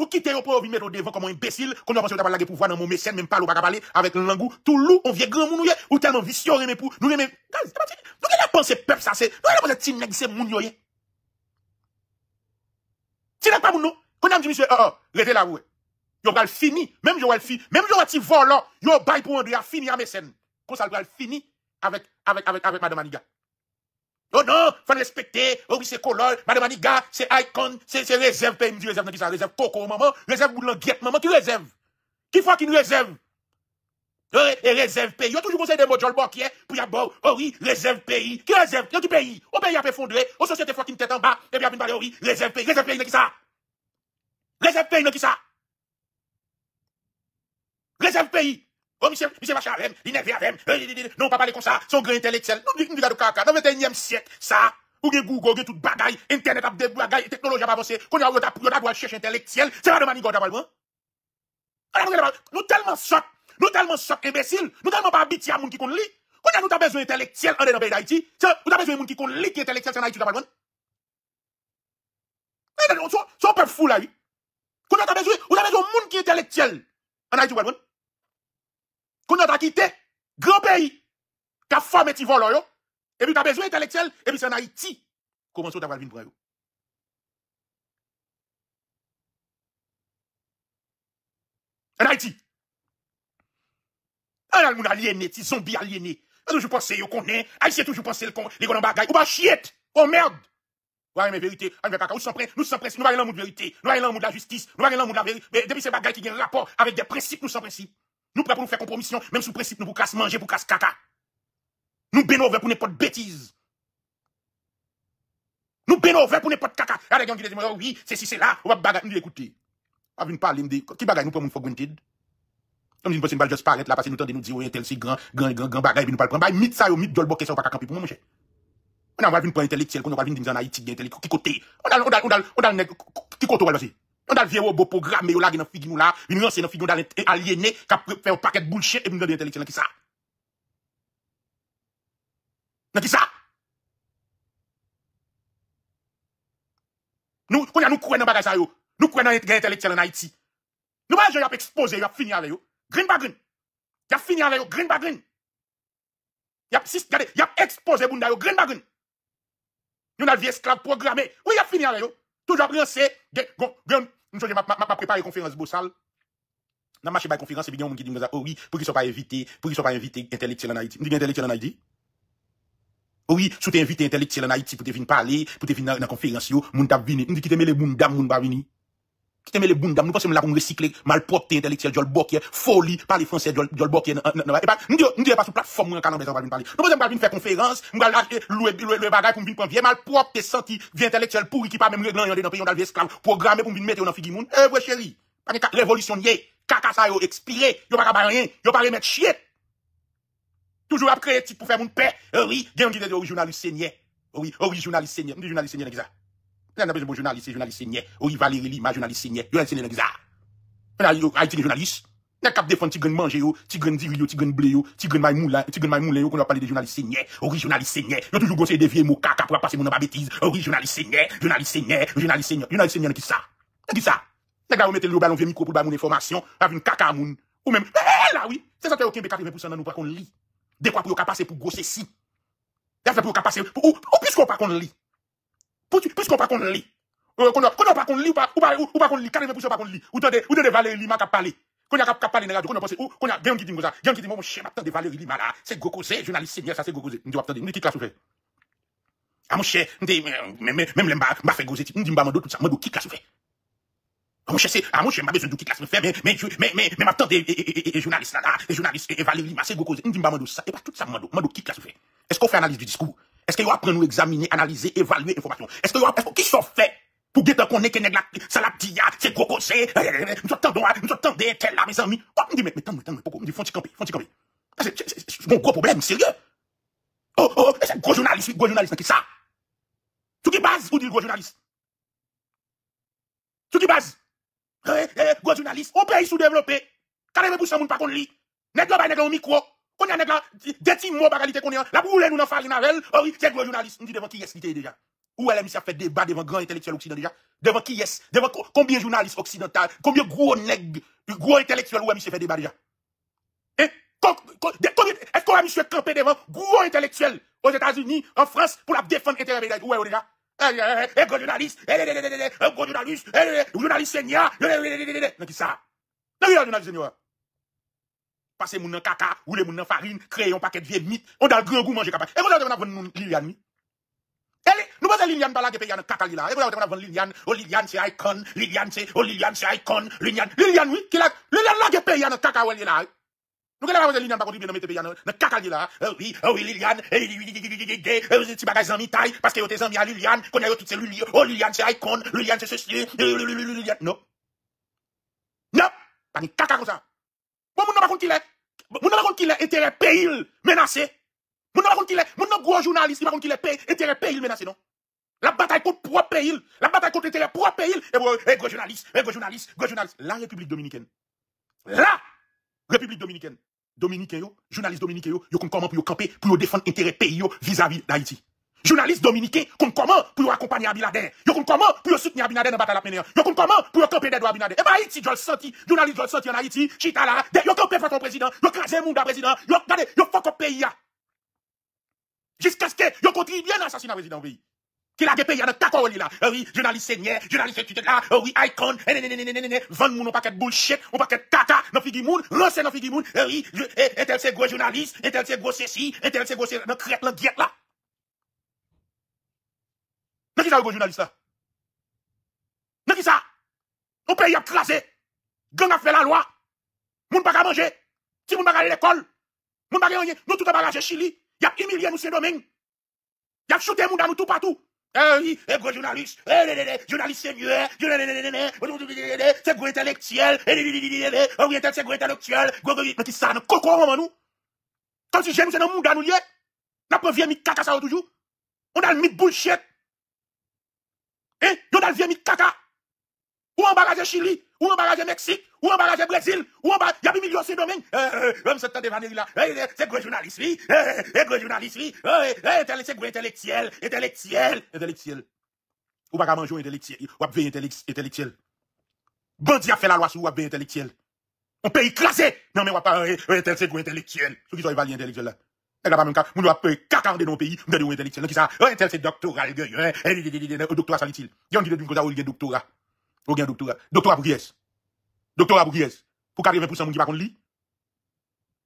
Ou quitter yon pour mettre au devant comme un imbécile, qu'on a pensé que tu pouvoir dans mon mécène, même pas le parler avec langou, tout loup, on vient grand moun ou tellement vicieux, mais pour nous aimer. Nous as pensé, peuple ça, c'est, nous la pensé, team nèg, c'est moun yoye. Si n'est pas moun non, qu'on a dit monsieur, oh, oh restez la ouais. Yon va fini, même yon va fini, même yon ti volant, oh, yon bail pour André, fini à mécène. Qu'on ça va fini avec, avec, avec, avec madame Aniga. Non, non, faut respecter. Oh oui, c'est Colol, Madame Aniga, c'est Icon, c'est réserve, pays dit réserve, qui ça réserve Coco maman, réserve Boulanguette maman, qui réserve? Qui faut qu'il nous réserve? Hein, et réserve pays. a toujours conseil des mots qui pour y avoir, oh oui, réserve pays. Qui réserve? du pays? Au pays a effondré, aux sociétés me tête en bas, et puis une parler, oh oui, réserve pays, réserve pays, qui ça? Réserve pays, qui ça? Réserve pays. Oh, monsieur, monsieur Machalem, il n'est pas avec lui. Non, pas parler comme ça. Son grand intellectuel. nous il n'y a pas de Dans le 21e siècle, ça. Ou bien Google, ou tout bagaille. Internet a des Technologie a avancé. qu'on y a un droit de chercher intellectuel, c'est pas de manigot ah, d'abord. Nous tellement choc. Nous tellement choc, imbécile. Nous tellement pas habitués à monde qui compte lit. Quand nous besoin d'intellectuel en dehors d'Haïti, nous avons besoin de monde qui compte qui est intellectuel en Haïti d'abord. Mais on peut fou là. Quand nous a besoin de monde qui est intellectuel en Haïti d'abord. Qu'on a quitté grand pays. T'as formé ti volo yo. Et puis as besoin intellectuel. Et puis c'est en Haïti. Comment ça vas venir prendre yo? En Haïti. Alors, moun aliéné, ti zombie aliéné. Toujours pensé yo connaît. Haïti, toujours pensé le con. Les en bagay. Ou ba chiette. Ou oh, merde. Ou mes vérité. Ou kaka. Ou sans Nous sans presse. Nous allons l'amour de vérité. Nous allons l'amour de la justice. Nous allons l'amour de la vérité. Mais Depuis ces bagailles qui ont rapport avec des principes, nous sans principes. Nous prêts pour nous faire compromission, même sous principe, nous pour casse manger, pour casse caca. Nous bien pour n'importe bêtise. Nous bien pour n'importe caca. Il y a des gens qui disent, oui, c'est si, c'est là, on va bagarre, nous l'écouter. On va parler, qui bagarre nous pour nous faire granted? Comme une personne va juste paraître là, parce que nous tendons nous dire, oui, tel si grand, grand, grand, grand bagarre, et nous pas le prendre. ça, mythe de l'boquet, ça, on va pas camper pour moi, mon cher. On a pas pour intellectuel, on a venir dire en Haïti, qui côté? On a, on a, on a, on a, qui côté, on va le on a le beau programme, mais on a là, qui fait un paquet de bullshit et nous donne intellectuel. Qui ça? Qui ça? Nous, nous dans ça, nous croyons dans en Haïti. Nous pas y exposé, a fini avec yo. Green green. fini avec yo. green green. a exposé yo green green. Nous vie esclave programmé. Oui, a fini avec Toujours nous je m'a préparer conférence bossal. Dans marché by conférence et bien on qui dit oh oui, pour qu'ils soient pas invités, pour qu'ils soient pas invités intellectuels en Haïti. Nous bien intellectuels en Haïti. Oui, si tu invité intellectuel en Haïti pour te venir parler, pour te venir dans la conférence, yo, moun t'a vini. Nous dit qui t'aimait les moun dam, mon pas venir. Kite me le bundam, nou pensem la pou mwen resikle malpropte inteleksyel, jol bokye, foli, pali franse, jol bokye, nan wak. E bak, nou dire pa sou platform mwen kanan bezan wak mwen pali. Nou pose mwen wak mwen fè konferans, mwen wak lache loue bagay pou mwen vye malpropte, santi, vye inteleksyel, pouri, ki pa mwen mwen reglan yon de danpe, yon dalve esklav, programe pou mwen vye mwete yon an figi moun. E wè chéri, ane ka revolisyonye, kakasa yo ekspire, yo wak a balen, yo wak a remet chiet. Toujou ap kreatit pou fè moun pe. E N'a besoin de journaliste, journaliste Oui, Valérie Lima, journaliste Yo, ça. journaliste. blé, qu'on a journalistes Oui, journaliste toujours des mots caca pour passer mon nom à bêtise. Oui, journaliste journaliste journaliste Journaliste qui ça? Qui ça? N'a le ballon vieux micro pour mon information, avec une caca moun. Ou même, eh, eh, là, oui. C'est ça aucun si. ou, lit puisqu'on pas qu'on lit, euh, qu'on n'a pas qu'on lit, ou pas qu'on lit, 40% pas qu'on lit, ou t'en de Valérie Lima qui a parlé. Qu'on a cap parlé nèg, qu'on a pensé ou qu'on a gagne qui dit comme ça, gagne qui dit mon chien m'attend de Valérie Lima là, c'est Gokosé, journaliste senior ça c'est Gokosé. Nous attendez, nous qui classe fait. Ah mon cher, même même l'aime m'a fait Gokosé, nous dit m'a tout ça, m'a qui classe fait. Ah mon cher, c'est ah mon cher m'a besoin de qui classe fait mais mais mais mais mais m'attendez et journaliste là là, et et Valérie Lima c'est Gokosé, nous dit m'a tout ça, et pas tout ça m'a m'a qui classe fait. Est-ce qu'on fait analyse du discours est-ce qu'il va prendre nous examiner, analyser, évaluer l'information Est-ce qu'il va qui sont fait pour guetter qu'on est que la salatia, ah, c'est gros coché, eh, eh, eh, nous attendons, ah, nous attendons, tel là mes amis. On me dit mais mais tant tant pourquoi me dit font camper, font camper. Ah, c'est mon gros problème sérieux. Oh oh, oh c'est gros journaliste, gros journaliste qui ça Tout qui base ou dit gros journaliste Tout qui base Eh eh gros journaliste, au pays sous-développé. 40% moun pa kon li. Nèg yo bay nèg au micro. On a là, des petits bagalité qu'on nous farine avec elle. journaliste, dit devant qui est-ce déjà. a fait débat devant grand intellectuel occidental déjà. Devant qui est-ce, devant combien de journalistes occidentaux, combien gros nègres, gros intellectuels, elle, fait débat déjà. Est-ce qu'on a le campé devant gros intellectuels aux États-Unis, en France, pour la défendre Où est déjà. Un gros journaliste, un gros journaliste, un journaliste senior. Non, ça? Non, un journaliste senior passer mon nan caca, les mon nan farine, créer un paquet de vieux mythes. On a le grand goût manger capable. Et vous avez vendre nous Liliane. nous pas Liliane pas là là. Et vous avez Liliane, oh Liliane c'est icon, Liliane c'est oh, c'est icon, Liliane, Liliane oui, qui là, Liliane là qui paye un caca là. Nous avons Liliane pas a dans pays là. Oui, euh, oui Liliane, et qu'il y en taille parce que à Liliane, connaît oui, oh, Liliane, c'est icon, Liliane c'est ceci, euh, non. Non, pas ni caca comme ça mon nom qu'il est ki lè. Moun nan bakon ki est etere peyil menase. Moun nan qu'il ki est. Moun nan gwo jounalist qu'il non. La bataille contre trois pays, la bataille contre les trois pays, et eh, eh, gros journaliste, et eh, gros journaliste, gros journaliste. La République dominicaine. La République dominicaine. Dominicain, journaliste dominicain, yo, yo comment pour camper, pour défendre intérêt pays vis-à-vis d'Haïti. Jounalist Dominike kon konman pou yo akompany Abinader. Yo konkonman pou eh yo souteni Abinader nan batal apmenen. Yo konkonman pou yo kompende do Abinader. E ba iti, jol senti, jounalist jol senti an a iti. Chitala, eh eh de, yo konpe fwakon prezident. Yo krasen moun da prezident. Yo gade, yo fwakon peyi ya. Jiske skè, yo kontri bien ansasina prezident veyi. Ki lage peyi ya nan takwa weli la. Ewi, jounalist senye, jounalist etite la. Ewi, ikon, enenene, ven moun an paket bouchet. An paket tata nan figi moun. Ronsen nan Le journaliste ça. Mais qui ça On Gang a fait la loi, Moun manger. manger, Ti moun à l'école, Moun à rien. Nous tout a Chili. Yap humilié y choute moun nous tout partout. Eh, eh, gros journaliste, eh, journaliste c'est gros intellectuel, eh, eh c'est gros intellectuel, gros, mais qui ça, nous, coco, maman, nous? Comme si j'aime, c'est dans monde, nous, N'a pas mi caca, ça, toujours. On a le mi E, yon dal vie mi kaka. Ou ambaraje Chile. Ou ambaraje Meksik. Ou ambaraje Brazil. Yabi mi yose domen. Eh, eh, eh, se gojoun aliswi. Se gojoun aliswi. Entelektiel. Ou baga manjou entelektiel. Ou apve entelektiel. Bandi a fe la loa sou ou apve entelektiel. O pey klasè. Nan men wapan ou entelektiel. Sou ki zo yon vali entelektiel la. Elle n'a pas même cas. Nous doit 40 dans le pays. on Nous devons intellectuel. Qui ça? Un oh, tel, c'est doctoral, gueule. Un doctorat, ça dit-il. Il y a un doctorat où il y a doctorat. Ou il y a doctorat. Doctorat pour qui est-ce? Doctorat pour qui est-ce? Pour 80% de qui va contre lui?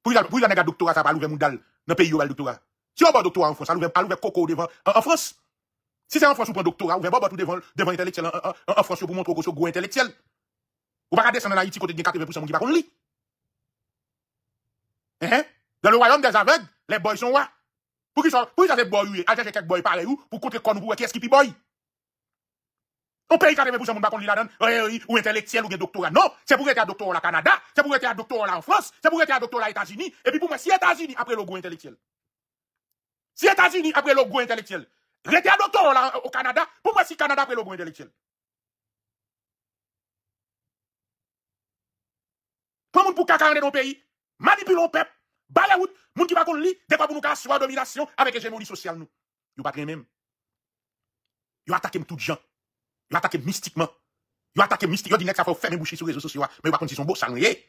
Pour il a un doctorat, ça va l'ouvrir Moudal. Dans le pays où il y a doctorat. Si on a un doctorat en France, ça l'ouvre Coco devant. En France? Si c'est en France, on prend doctorat, on va pas tout devant, devant intellectuel. En France, pour montrer que c'est gros intellectuel. On va descendre en Haïti, côté de 80% de qui pas contre lui. Hein? Dans le royaume des aveugles, les boys sont où? Pour qu'ils soient, pour qu'ils boy, boys, allez chercher quelques boys pareil où? pour compter con pour qui est-ce qui est boy. On paye ça, de monde qui là-dedans, ou intellectuel ou un doctorat. Non, c'est pour être un doctorat au Canada, c'est pour être un doctorat en France, c'est pour être un doctorat aux États-Unis. Et puis pour moi, si États-Unis après le goût intellectuel. Si États-Unis après le goût intellectuel. Rester un doctorat au Canada, pour moi, si Canada après le goût intellectuel. Pour moun pour dans le pays, manipulons peuple. Balé route, moun qui va qu'on lit, des pas pour nous casser la domination avec hégémonie sociale nous. Yo pas rien même. Yo attaqué tout gens. Yo attaque mystiquement. Yo attaque mystique, yo dit que ça faut fermer bouche sur les réseaux sociaux, mais yo pas qu'on si son beau salarié.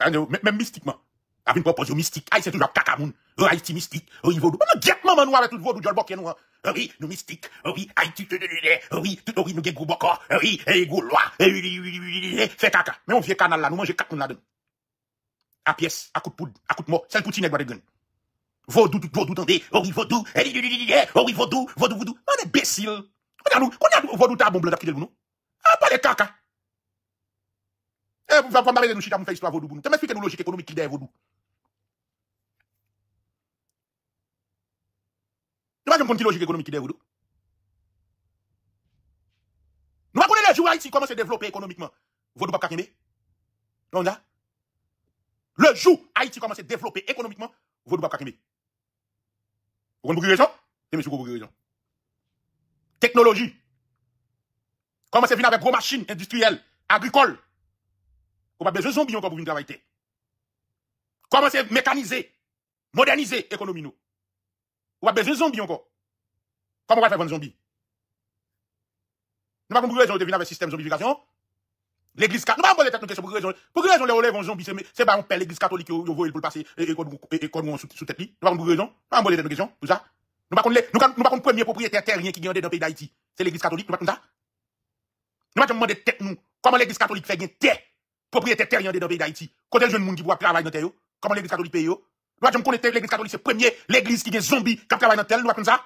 Même mystiquement. Avec une proposition mystique, Aïe c'est toujours caca moun. Haïti mystique, oui vaudou. Comment dire maman nous avec tout vaudou jol boké nous. Oui, nous mystique, oui Haïti te oui, tout oui nous gros bokor, oui et gaulois, oui Fais caca. Mais on vieux canal là, nous manger quatre moun là-dedans à pièce, à coup de poudre, à coup de mort. C'est le Poutine, elle de gun. Vaudou, tout vaudou, tendez. Oh oui, vaudou. Oh eh, oui, eh, vaudou, vaudou, vaudou. On est bécile. On a nous, on a vaudou, t'as bon blanc, t'as quitté nous. Ah, pas les caca. Eh, vous va m'arrêter de nous chita, vous faire histoire vaudou. T'as m'expliqué nous logique économique qui est vaudou. vas pas une logique économique qui est vaudou. Nous, on connaître les jours Haïti, comment se développer économiquement. Vaudou, pas qu'à Non, là. Le jour Haïti commence à développer économiquement, vous ne pouvez pas Vous comprenez raison Et eh, monsieur, vous raison. Technologie. Comment à venir avec gros machines industrielles, agricoles. Vous n'avez pas besoin de zombies encore pour venir travailler. Comment à mécaniser, moderniser l'économie Vous n'avez pas besoin de zombies encore. Comment on va faire vendre zombies Nous ne pouvons pas raison de venir avec système de zombification. L'église catholique, nous pas poser question pour raison, pour raison les relèves en Jean c'est pas mon père l'église catholique qui voit pour le passer et qu'on nous sous tête li. Nous pas pour raison, pas poser question pour ça. Nous pas nous pas nous premier propriétaire terrien qui gagne dans le pays d'Haïti. C'est l'église catholique, nous pas ça. Nous pas demander tête nous comment l'église catholique fait gagner terre propriétaire terrien dans le pays d'Haïti. Côté jeune monde qui pourra travailler dans terre comment l'église catholique paye yo. Nous pas connaître l'église catholique c'est premier l'église qui gagne zombie qui travaille dans terre, nous pas ça.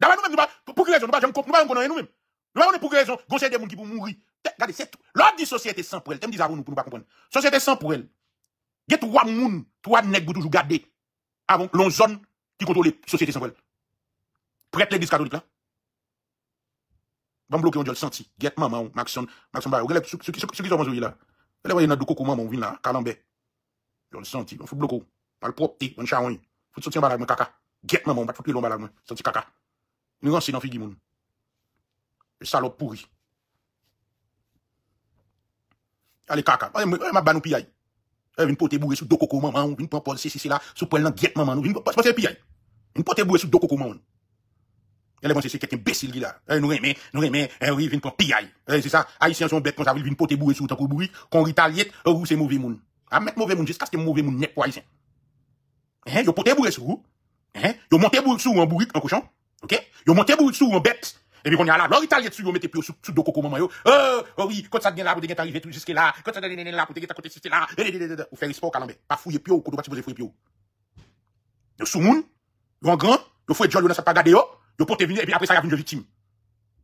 D'abord nous-mêmes nous pas pour quelle raison, nous pas nous pas nous-mêmes. Nous pas pour raison, conseil des monde qui pour mourir Regardez, dit société sans pour elle. Tu me pour nous, pour pas comprendre. Société sans pour elle. Il y a trois moun, trois nègres toujours gardés. avant l'on zone qui contrôle la société sans pour elle. Prête l'église catholique là. Bon bloquer, on dit le senti. Get maman, Maxon, Maxon Barreau. Regardez, ceux qui sont là. Regardez, voyez, dans le coco, maman, on vient là, calambé. On le senti. On fout bloquer. on balade, mon caca. Get maman, on va faire senti caca. Nous, on dans figue, moun. Le salope pourri. Ale kaka, ale mwen mwen mwen ban nou piyay. Ale eh, vin poten bouresou do koko manman, vin pon posese se la sou pwen nan gyet manman. Vin posese piyay. Vin poten bouresou do koko manman. Ale von sese keten besil gila. Ale nou remen, nou remen, ale vin pon piyay. Ale se sa, ale si an eh, eh, son bet konsa vil vin poten bouresou tanko bourik, kon rital yet, euh, ou ou se mouve moun. A met mouve moun, jes kaste mouve moun nek woy sen. Eh, yo pote bouresou. Yo pote bouresou. Yo pote bouresou an bourik an kouchan. Yo pote bouresou an bets. Et puis on y a là, leur italien dessus, on mettez plus sous de coco maman, yo oh oui, quand ça vient là, vous devez arriver tout jusque là, quand ça vient là, vous devez côté jusque là, vous faites sport calambé, pas fouiller pio, vous devez pas fouiller pio. Yo sous moun, yo en grand, yo fouet John, yo n'a pas gardé yo, yo porte venir, et puis après ça, y a une victime.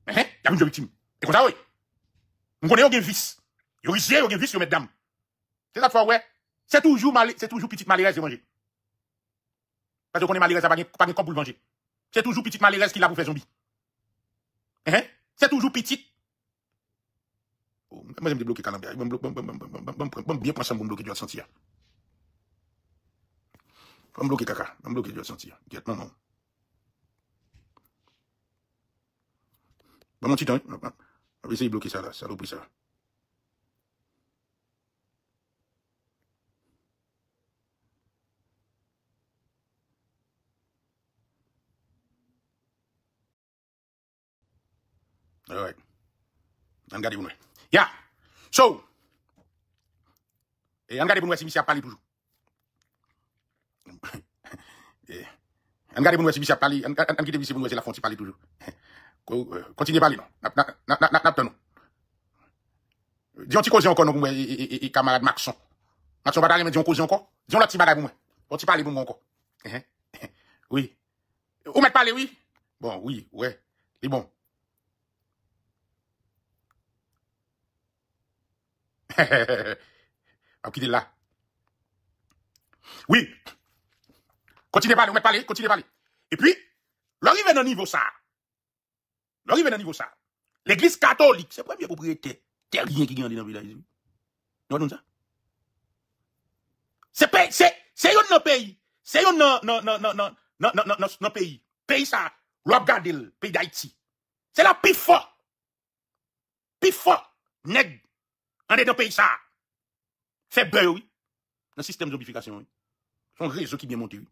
Hein, y a une victime. Et comme ça, oui. On connaît aucun vice. Yo a aucun vice, yo madame C'est ça, fois, ouais. C'est toujours mal, c'est toujours petite malheureuse de manger. Parce qu'on est malheureuse, pas pas de pour le manger. C'est toujours petite malheureuse qui l'a pour faire zombie. Hein? C'est toujours petit. Oh, moi, j'aime débloquer calendrier. Je vais bien penser à me bloquer du sentir. Je vais bloquer caca. Je vais bloquer du sentir. Guette, non, non. Bon, vais mon titan. Je hein. vais essayer de bloquer ça là. Saloperie ça. E. E, an gade bunwe. Ya. So. An gade bunwe si misi ap pale toujou. An gade bunwe si misi ap pale toujou. An gade bunwe si misi ap pale toujou. Kontine pale nou. Napte nou. Diyon ti kozyon kon nou mwen. E, Kamalad Maksan. Maksan badaleme diyon kozyon kon. Diyon lak ti bagay mwen. Ou bon, ti pale mwen kon. Eh, eh, oui. Ou met pale oui. Bon. Oui. Oui. Li bon. On là. Oui. Continuez à parler, parler, continuez à parler. Et puis, l'arrivée d'un niveau ça. L'arrivée d'un niveau ça. L'église catholique, c'est la première propriété rien qui gagne dans le village. Vous voyez ça? C'est un pays. C'est non, pays. Pays ça. L'Obgadil, pays d'Haïti. C'est la pifa. Pifa. Nègre. En de pays ça. Fait beurre, oui. Dans le système de zombification, oui. Son réseau qui bien monté, oui.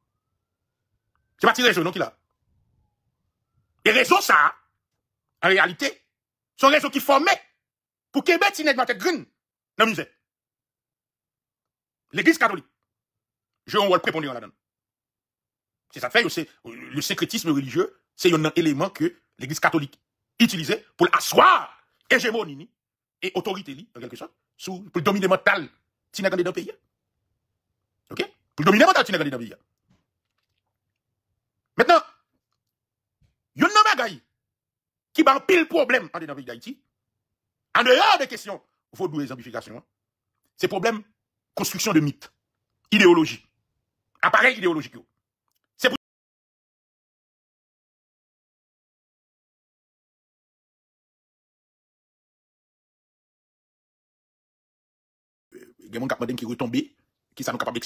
C'est pas un réseau, non, qu'il a. Et réseau ça, en réalité, son réseau qui formait pour que il n'est pas green dans le musée. L'église catholique je un le prépondérant là-dedans. C'est ça fait, le sécrétisme religieux, c'est un élément que l'église catholique utilisait pour asseoir hégémonie et autorité, en quelque sorte, sous, pour le dominer mental, si dans pays. OK? Pour le dominer mental, si dans le pays. Maintenant, il y a un qui un pile problème en d'Haïti. En dehors des questions, faut les amplifications. C'est hein. C'est problème construction de mythes, idéologie, appareil idéologique. qui ont qui retombé, qui capable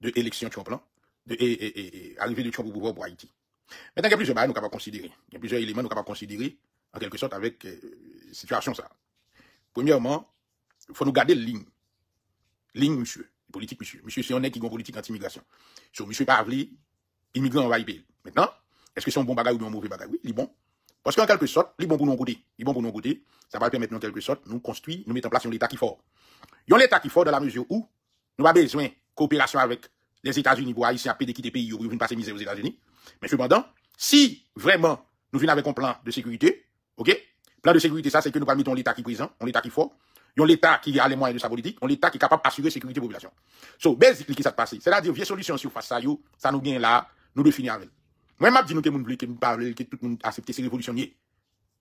de l'élection e, e, e, de Trump, et l'arrivée de Trump pour Haïti. Maintenant, il y a plusieurs éléments qui sont considérer. Il y a plusieurs éléments nous considérer, en quelque sorte, avec euh, situation. Ça. Premièrement, il faut nous garder la ligne. Ligne, monsieur. Politique, monsieur. Monsieur, c'est un qui politique anti-immigration. Sur so, monsieur Pavli, immigrant, en va Maintenant, est-ce que c'est un bon bagage ou un mauvais bagage Oui, il est bon. Parce qu'en quelque sorte, les bon pour nous goûter, li bon pour nous goûter, ça va permettre en quelque sorte, nous construire, nous mettre en place un État qui fort. un État qui fort dans la mesure où, nous avons besoin de coopération avec les États-Unis pour à pédé quitter pays, pour pas passer misère aux États-Unis. Mais cependant, si vraiment nous venons avec un plan de sécurité, ok? Plan de sécurité, ça, c'est que nous permettons l'État qui présent, on l'État qui est fort, un l'État qui a les moyens de sa politique, on l'État qui est capable d'assurer la sécurité de la population. So, basically, qui s'est passé. C'est-à-dire, vieille solution sur face à you, ça nous gagne là, nous finir avec. Moi, je dis nous que que tout le monde accepte ces révolutionnaires.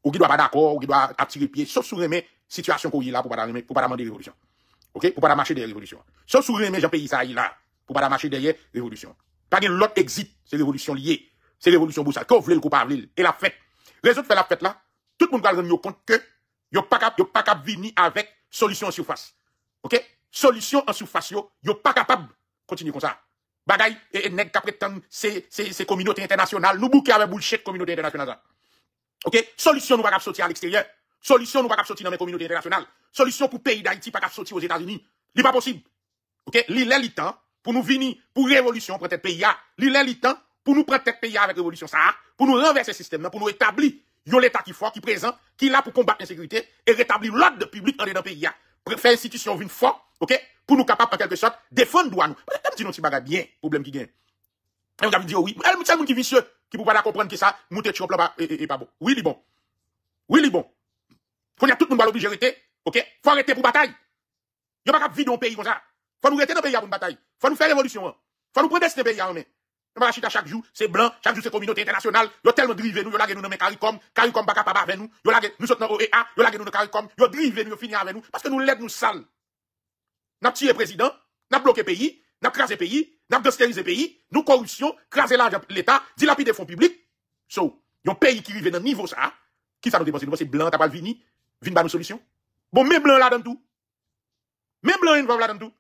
Ou qui doit pas d'accord, ou qui doit attirer pied, sauf sous mais situation qu'on y là pour pas pour pas demander révolution. OK? Pour pas marcher derrière révolution. Sauf sous mais j'en pays ça là pour pas marcher derrière révolution. Pas que l'autre exit, c'est révolution liée. C'est révolution pour ça. vous voulez le coupable et la fête. Les autres fait la fête là, tout le monde va rendre compte que yo pas capable, yo pas capable venir avec solution en surface. OK? Solution en surface yo, yo pas capable continuer comme ça. Bagay, et nèg qui c'est c'est communauté internationale, nous bouquons avec bullshit communauté internationale. OK, solution nous pas sortir à l'extérieur. Solution nous pas sortir dans les communautés internationales. Solution pour pays d'Haïti pas sortir aux États-Unis. Li pas possible. OK, li lè temps pour nous venir pour révolution pour tête pays Li lè li temps pour nous prendre tête pays avec révolution ça, pour nous renverser le système pour nous établir yon l'État qui fort, qui présent, qui là pour combattre l'insécurité et rétablir l'ordre public dans le pays faire institution une fois, ok, pour nous capables en quelque sorte défendre droit nous. Comme dit nous si bagarre bien, problème qui gagne. Et on va dire oui, mais c'est qui vicieux qui peut pas comprendre que ça monter sur plan pas et pas bon. Oui, il bon. Oui, il bon. Faut que tout le monde va OK Faut arrêter pour bataille. a pas cap dans un pays comme ça. Faut nous arrêter dans pays pour une bataille. Faut nous faire révolution. Faut nous prendre ce pays en hein, chaque jour, c'est blanc, chaque jour c'est communauté internationale. Yo tellement drivé nous, yo lagué nous dans CARICOM, CARICOM pas capable avec nous. Yo nous sommes dans OEA, yo lagué nous dans CARICOM, yo drivé nous, yo fini avec nous parce que nous l'aide nous sale. N'a tiré président, n'a bloqué pays, n'a crasé pays, n'a gangsterisé pays, nous corruption, crasé l'argent l'état, dilapider fonds publics. So, yon pays qui arrive dans niveau ça, qui ça nous dépenser, nous c'est blanc, t'as pas vini, vini pas nos solutions. Bon, même blanc là dans tout. Même blanc, il va là dans tout.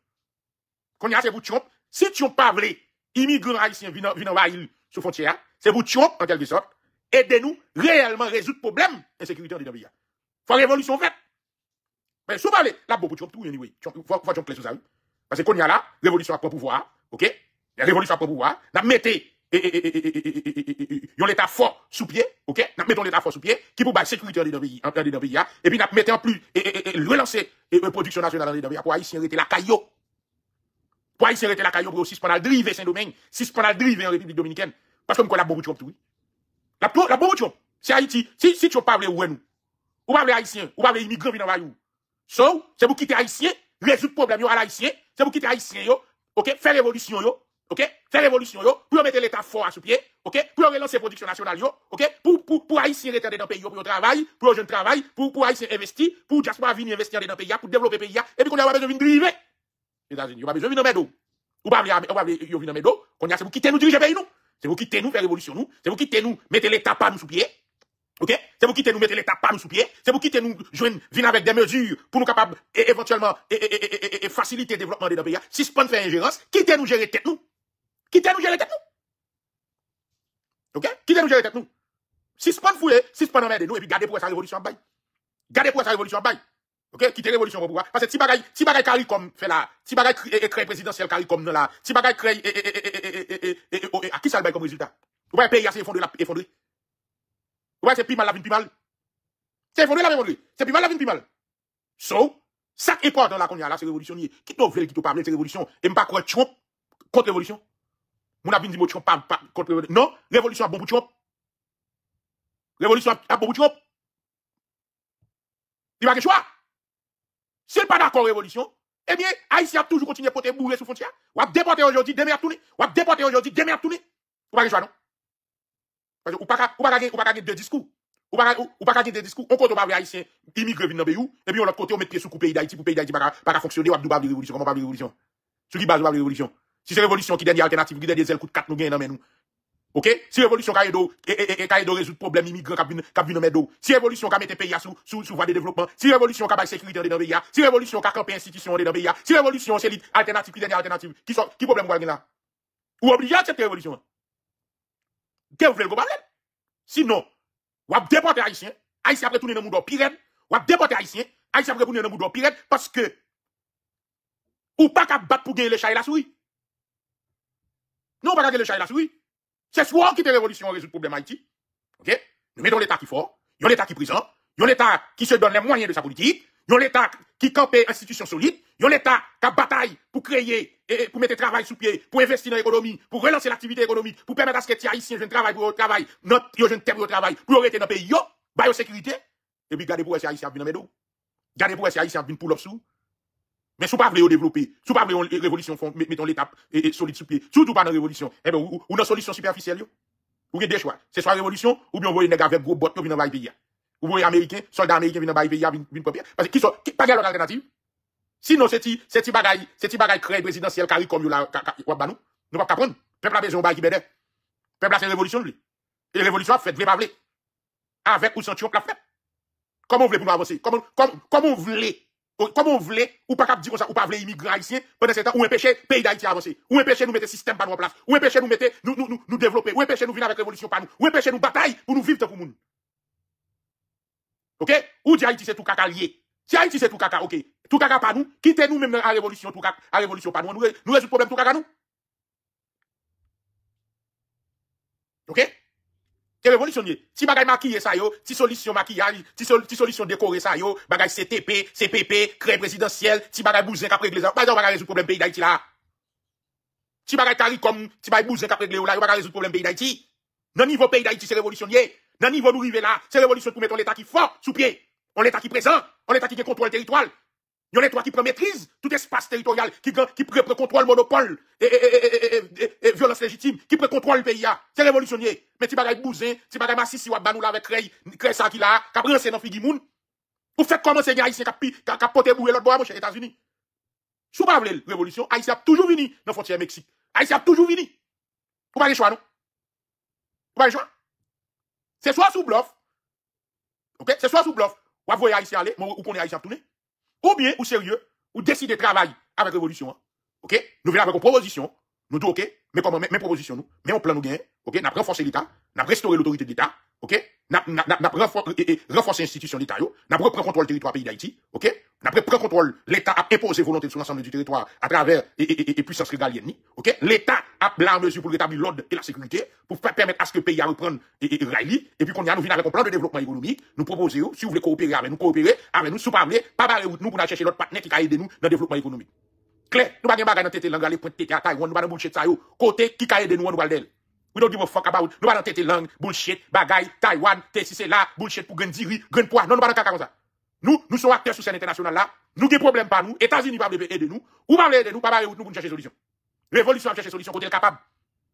Qu'on y a, c'est pour Trump. Si n'as pas voulu immigrants haïtiens viennent envahir sous frontière, c'est vous tuer en quelque sorte, aidez-nous réellement résoudre le problème de sécurité en pays. Faut une révolution faite. Mais souvent vous là, bon, vous tout, anyway. Faut que vous sur ça. Parce que quand il y a là, révolution à quoi pouvoir, ok? La révolution quoi pouvoir, la mettez, yon l'état fort sous pied, ok? Nous mettons l'état fort sous pied, qui pour la sécurité dans deux pays, et puis nous en plus, et relancer la production nationale dans le pays pour haïtien, la caillot. Pour essayer de la caillou pour suspendre driver Saint-Domingue, suspendre driver en République dominicaine parce que qu'on la beaucoup de tout. La la beaucoup C'est Haïti. Si si tu pas parles nous. Ou pas les haïtien, ou pas voulu immigrant venir dans So, c'est pour quitter haïtien, résoudre problème à haïtien, c'est pour quittez haïtien yo. OK, faire révolution yo. OK, faire révolution yo pour mettre l'état fort à ses pied. OK, pour relancer production nationale yo. OK, pour pour pour haïtien rester dans pays yo pour travail, pour jeune travail, pour pour haïtien investir, pour diaspora venir investir dans pays pour développer pays et puis qu'on a besoin de driver. États-Unis. Vous pas besoin de mettre dans Vous pas besoin de mettre d'eau. c'est vous quitter nous diriger pays nous. C'est vous quitter nous faire révolution nous. C'est vous quitter nous mettre l'État pas nous sous pied. OK C'est vous quitter nous mettre l'État pas sous pied. C'est vous quitter nous jouer. venir avec des mesures pour nous capables éventuellement et, faciliter le développement de notre pays. point faire ingérence, quittez nous gérer tête nous. Quittez nous gérer tête nous. OK Quittez nous gérer tête nous. Si Suspendre si ce point nous et puis garder pour ça révolution en bail. Gardez pour ça révolution en bail. OK, quitter révolution pour pouvoir parce que si bagay, Si bagay CARICOM fait là, ti bagay créé présidentiel CARICOM dans là, ti bagay créé à qui ça le comme résultat. Ou pas pays assez effondré la effondré. Ou pas c'est plus mal la vie plus mal. C'est effondré la effondré. C'est plus mal la vie plus mal. So, ça qui est dans la la là c'est révolutionnaire. Qui t'en veut qui t'en parle c'est révolution et pas quoi Trump contre révolution. Mon avis dit mot Trump pas contre Non, révolution bon pour Trump. Révolution à bon pour Trump. Il va que choix. Si S'il pas d'accord révolution, eh bien, Haïti a toujours continué à porter sur sous frontière. Ou à déporter aujourd'hui, à tourner. Ou va déporter aujourd'hui, à Vous Ou pas choix, non? Parce que ou pas ou pas gagner deux discours. Ou pas ou pas deux discours. On compte pas haïtien immigré venir dans pays et puis on l'autre côté on met pied sous pays d'Haïti pour pays d'Haïti pas pas fonctionner ou pas de révolution, comment pas de révolution. Ce qui base pas révolution. Si c'est révolution qui dernière alternative, qui des zèle coûte 4 nous gagnons dans nous. OK Si révolution Kaido et et et problème immigrant ka vinn ka Si révolution ka mette pays sous sous sous voie de développement, si révolution ka sécurité dans pays, si révolution ka camper institution dans pays, si révolution c'est alternative qui dernière alternative, qui sont qui problème quoi là Ou obligé à cette révolution. Qu'est-ce que vous Sinon, ou a déporter haïtien, haïtien après tourner dans monde pire, ou a déporter haïtien, haïtien après tourner dans monde pire parce que ou pas qu'à battre pour gagner le chat la souris. Non, pas gagner le chat la souris. C'est soit qui révolution, on résout le problème Haïti. OK Nous mettons l'État qui fort, il y a l'État qui présent, il y a l'État qui se donne les moyens de sa politique, il y a l'État qui campe institutions solides, il y a l'État qui a bataille pour créer, et, pour mettre le travail sous pied, pour investir dans l'économie, pour relancer l'activité économique, pour permettre à ce que les Haïtiens jeune travail pour le travail, notre jeune terre pour le travail, pour arrêter dans le pays, yo, sécurité, et puis gardez pour les Haïtiens viennent dans Gardez pour les Haïtiens viennent pour sous. Mais si vous ne voulez pas développer, si vous ne voulez pas une révolution, mettons l'étape et, solide sous pied, surtout pas dans révolution, eh bien, ou, dans solution superficielle, vous avez deux choix. C'est soit révolution, ou bien vous voyez les avec gros bottes qui viennent dans le pays. Vous voyez américains, soldats américains viennent dans le pays, Parce que qui sont, pas alternative. Sinon, c'est petit bagaille, c'est bagaille créé présidentiel, carré comme vous là, nous, pouvons pas prendre. Peuple a besoin de qui Peuple a fait révolution, lui. Et révolution a fait, vous pas Avec ou sans la fête. Comment vous voulez pour nous avancer? Comment, comment vous voulez Comment on voulait, ou pas dire ça, ou pas voulait immigrants haïtiens, pendant ce temps, ou empêcher le pays d'Haïti à avancer, ou empêcher nous mettre système par en place, ou empêcher nous mettre, nous, nous, nous, développer, ou empêcher nous vivre avec révolution par nous, ou empêcher nous bataille pour nous vivre comme nous. Ok? Ou d'Haïti, Haïti c'est tout caca lié. Si Haïti c'est tout caca, ok. Tout caca par nous, quittez nous même à révolution, tout caca, révolution par nous, nous, le problème tout caca nous. Ok? C'est révolutionnaire. si bagay maquillé ça yo, oh. si solution maquillage, si, solution décoré ça yo, oh. bagay CTP, CPP, crée présidentiel, si bagay bousin k'ap régler ça. Pas bah, bagay résoudre problème pays d'Haïti là. Si bagay tari comme ti bagay bousin k'ap régler là, bagay résoudre problème pays d'Haïti. Nan niveau pays d'Haïti c'est révolutionnier, nan niveau nous rive là, c'est révolution pour mettre État qui fort sous pied. On État qui présent, on État qui contrôle le territoire, y en a trois qui prennent maîtrise tout espace territorial, qui, qui prend contrôle monopole et, violence légitime, qui prend contrôle pays. Hein. C'est révolutionnaire. Mais tu être bousin, tu être massis, si banou là avec Rey, ça qui là, qui pris dans figimoun. Vous faites comment ces ici qui pote bouer l'autre bois, chez les États-Unis. Sous pas révolution, Haïti a toujours venu dans la frontière Mexique. Haïti a toujours venu. Vous pas le choix, non? Vous pas le choix? C'est soit sous bluff. Ok? C'est soit sous bluff. Ou voyez Haïti aller, vous qu'on Haïti à tourner. Ou bien, ou sérieux, ou décider de travailler avec révolution. Hein. OK Nous venons avec une proposition. Nous disons, OK, mais comment, mes propositions nous, mais on plan nous gain ok, n'a renforcé l'État, n'a restauré l'autorité de l'État, ok, n'a renforcé l'institution de l'État, n'a repris contrôle du territoire pays d'Haïti, ok, n'a pris contrôle, l'État a imposé volonté sur l'ensemble du territoire à travers et, puissances et, puissance ok, l'État a la mesure pour rétablir l'ordre et la sécurité, pour permettre à ce que le pays reprenne reprendre et, et, et puis qu'on y a nous vient avec un plan de développement économique, nous proposer, si vous voulez coopérer avec nous, coopérer avec nous, sous pas parler pas barrer nous pour chercher l'autre partenaire qui va aider nous dans le développement économique clé. Nous pas de bagay dans tête langue, aller point tête à taille, nous pas dans bullshit ça yo. Côté qui ka aider nous on va d'elle. We don't give a fuck about. Nous pas dans tête langue, bullshit, bagaille, Taïwan, t si c'est là, bullshit pour grande diri, grande poids. Non, nous pas dans caca comme ça. Nous, nous sommes acteurs sur scène internationale là. Nous des problèmes pas nous. États-Unis pas aider nous. Ou pas aider nous, pas aider nous pour chercher solution. Révolution a chercher solution côté capable.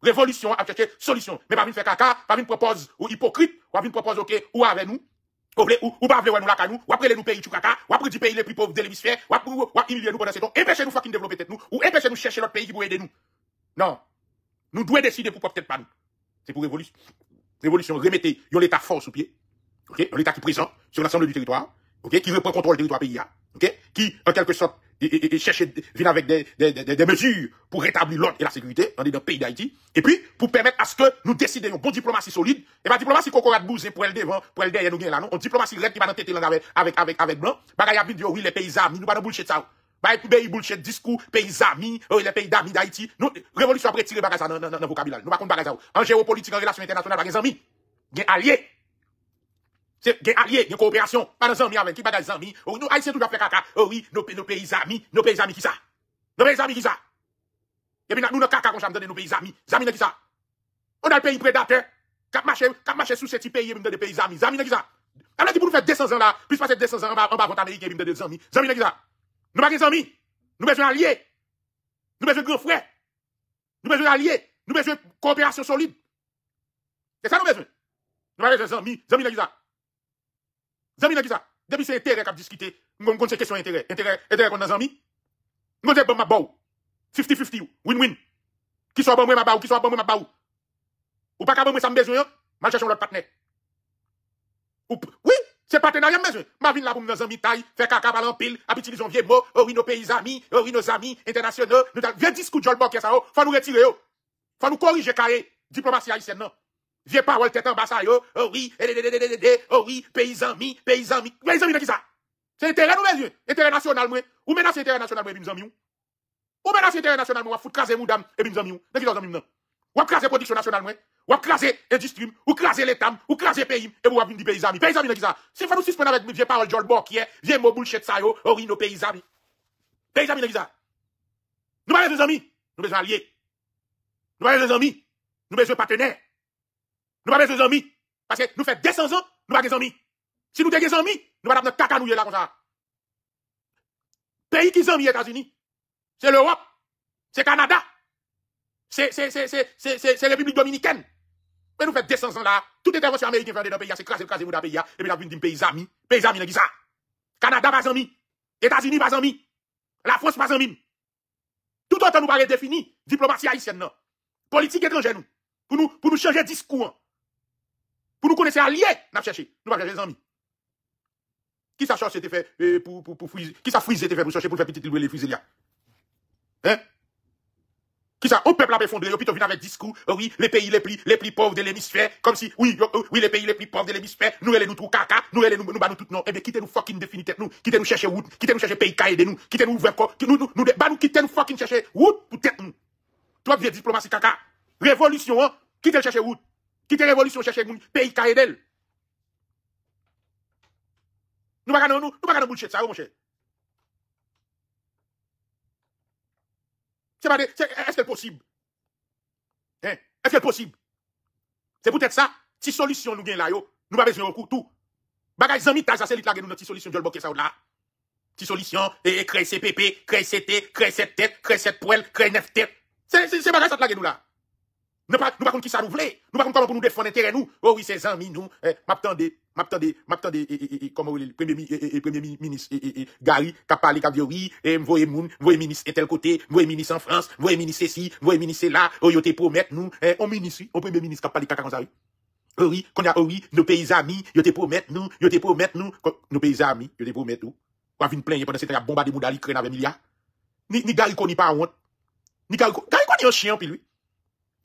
Révolution a chercher solution. Mais pas venir faire caca, pas venir propose ou hypocrite, ou pas venir propose OK, ou avec nous. Ou, ou pas nous la canou, ou après nous pays Chukaka, ou après du pays les plus pauvres de l'hémisphère, ou après ou nous pendant ce temps, empêchez nous fucking développer tête nous, ou empêchez nous chercher notre pays qui pourrait aider nous. Non. Nous devons décider pour peut-être pas nous. C'est pour révolution. Révolution, remettez, a l'État fort sous pied. OK? L'État qui est présent sur l'ensemble du territoire. OK? Qui reprend contrôle du territoire pays. Hein. OK? Qui, en quelque sorte, et, chercher, venir avec des, mesures pour rétablir l'ordre et la sécurité dans le pays d'Haïti. Et puis, pour permettre à ce que nous décidions une bonne diplomatie solide. Et pas ben, diplomatie qu'on a pour elle devant, pour elle derrière nous là, non? Une diplomatie red qui va nous tête avec, avec, avec, avec blanc. a oui, les pays amis, nous pas de bullshit ça. Bagay tout pays bullshit, discours, pays amis, les pays d'amis d'Haïti. Nous, révolution après tirer dans, dans, vocabulaire. Nous pas contre En géopolitique, en relation internationale, les amis. Gen alliés. C'est des alliés, une coopération. Pas dans amis avec qui, pas dans amis. Oh, nous, haïtiens, tout à fait caca. Oh oui, nos, nos pays amis, nos pays amis qui ça? Nos pays amis qui ça? Et puis, nous, nos caca, j'aime donner nos pays amis. Amis qui ça? On a le pays prédateur. Cap marché, cap marché sous ce petit pays, des pays amis. Amis qui ça? Alors, qui pour nous faire 200 ans là, puis passer 200 ans en bas, en bas, contre américain, puis des amis. Amis qui ça? Nous, pas des amis. Nous, besoin alliés. Nous, besoin grands frères. Nous, besoin alliés. Nous, besoin coopération solide. C'est ça, nous, besoin. Nous, pas besoin amis. Amis qui ça? Zami n'a ça. Depuis c'est intérêt à discuter. discuté. Nous avons question d'intérêt. Intérêt, intérêt qu'on a zami. Nous avons ma bao. 50-50. Win-win. Qui soit bon ma bao, qui soit bon ma bao. Ou pas qu'à bon ça me besoin, mal chèche l'autre partenaire. Oup. oui, c'est partenariat besoin. Ma vine là pour nos amis taille, faire caca en pile, à vieux mots, oh, oui nos pays amis, oh, oui nos amis internationaux. Nous avons vieux discours de Jolbok, ça, oh. faut nous retirer. Faut nous corriger carré diplomatie haïtienne. Non. Vie parole tête en bas ça yo. Oh oui, eh, eh, eh, oh oui, paysan mi, paysan mi. Paysan mi de qui ça C'est intérêt nous yeux, intérêt national moi. Ou menace intérêt national moi mes amis ou. maintenant menace intérêt national moi, fout craser dame et mes amis ou. De qui amis Ou craser production nationale moi. Ou craser industrie, ou craser l'état, ou craser pays et ou venir paysan mi. Paysan mi de qui ça C'est faut nous avec vieux parole Jol qui est vieux mot bullshit ça yo. Oh oui, nos pays amis Paysan mi de ça Nous pas des amis, nous besoin alliés. Nous besoin des amis, nous besoin partenaires. Nous pas besoin amis. Parce que nous faisons 200 ans, nous pas des amis. Si nous des amis, nous pas notre caca nous là comme ça. Pays qui sont les États-Unis, c'est l'Europe, c'est Canada, c'est la République dominicaine. Mais nous faisons 200 ans là, toute intervention américaine fait dans le pays, c'est craser, de dans le pays, et puis nous dit pays amis, pays amis, qui ça? Canada pas amis, États-Unis pas amis, la France pas amis. Tout autant nous pas défini, diplomatie haïtienne, non. Politique étrangère pour nous, changer de discours. Pour nous connaître alliés, n'a cherché. Nous pas chercher des amis. Qui ça cherche fait euh, pour, pour, pour friser Qui ça frise fait pour chercher pour faire petit louer les fusiliers Hein Qui ça Au peuple a fondé, puis vient avec discours. Euh, oui, les pays les plus, les plus pauvres de l'hémisphère. Comme si, oui, euh, oui, les pays les plus pauvres de l'hémisphère. Nous, elle nous tout caca. Nous, elle nous, nous, nous, tout non. et bien, quitte nous fucking définit nous. Quittez nous chercher route. Quittez nous chercher pays et nous. Quittez nous ouvrir corps. Nous, nous, nous, nous, quittez nous fucking chercher route pour tête nous. Toi, vieille diplomatie caca. Révolution, qui hein. Quittez chercher route. Ki te revolusyon chè chè mouni, peyi kare del. Nou baga nan moun chè tsa ou monshe? Se ba de, se, eske l posib? Eh, eske l posib? Se pou tèt sa, ti solisyon nou gen la yo, nou ba besen yo koutou. Bagay zanmi taj sa se lit lage nou nan ti solisyon diol bokè sa ou la. Ti solisyon, kreye CPP, kreye CT, kreye 7T, kreye 7P, kreye 9T. Se bagay sa lage nou la. Nou bakon ki sa nou vle, nou bakon koman pou nou defon en teren nou Owi se zanmi nou, mabtande, mabtande, mabtande E, e, e, e, komo wile, premye mi, e, e, e, premye minis E, e, e, gari, kapali kapdi owi E, mvoye moun, mvoye minis etel kote Mvoye minis an frans, mvoye minis se si, mvoye minis se la Owi oh, yo te promet nou, e, o minis Owi, konya owi, nou peyizami Yo te promet nou, yo te promet nou Kon, nou peyizami, yo te promet nou Wafin plen, yo poten se te ya bomba de mouda li krena ve milya Ni, ni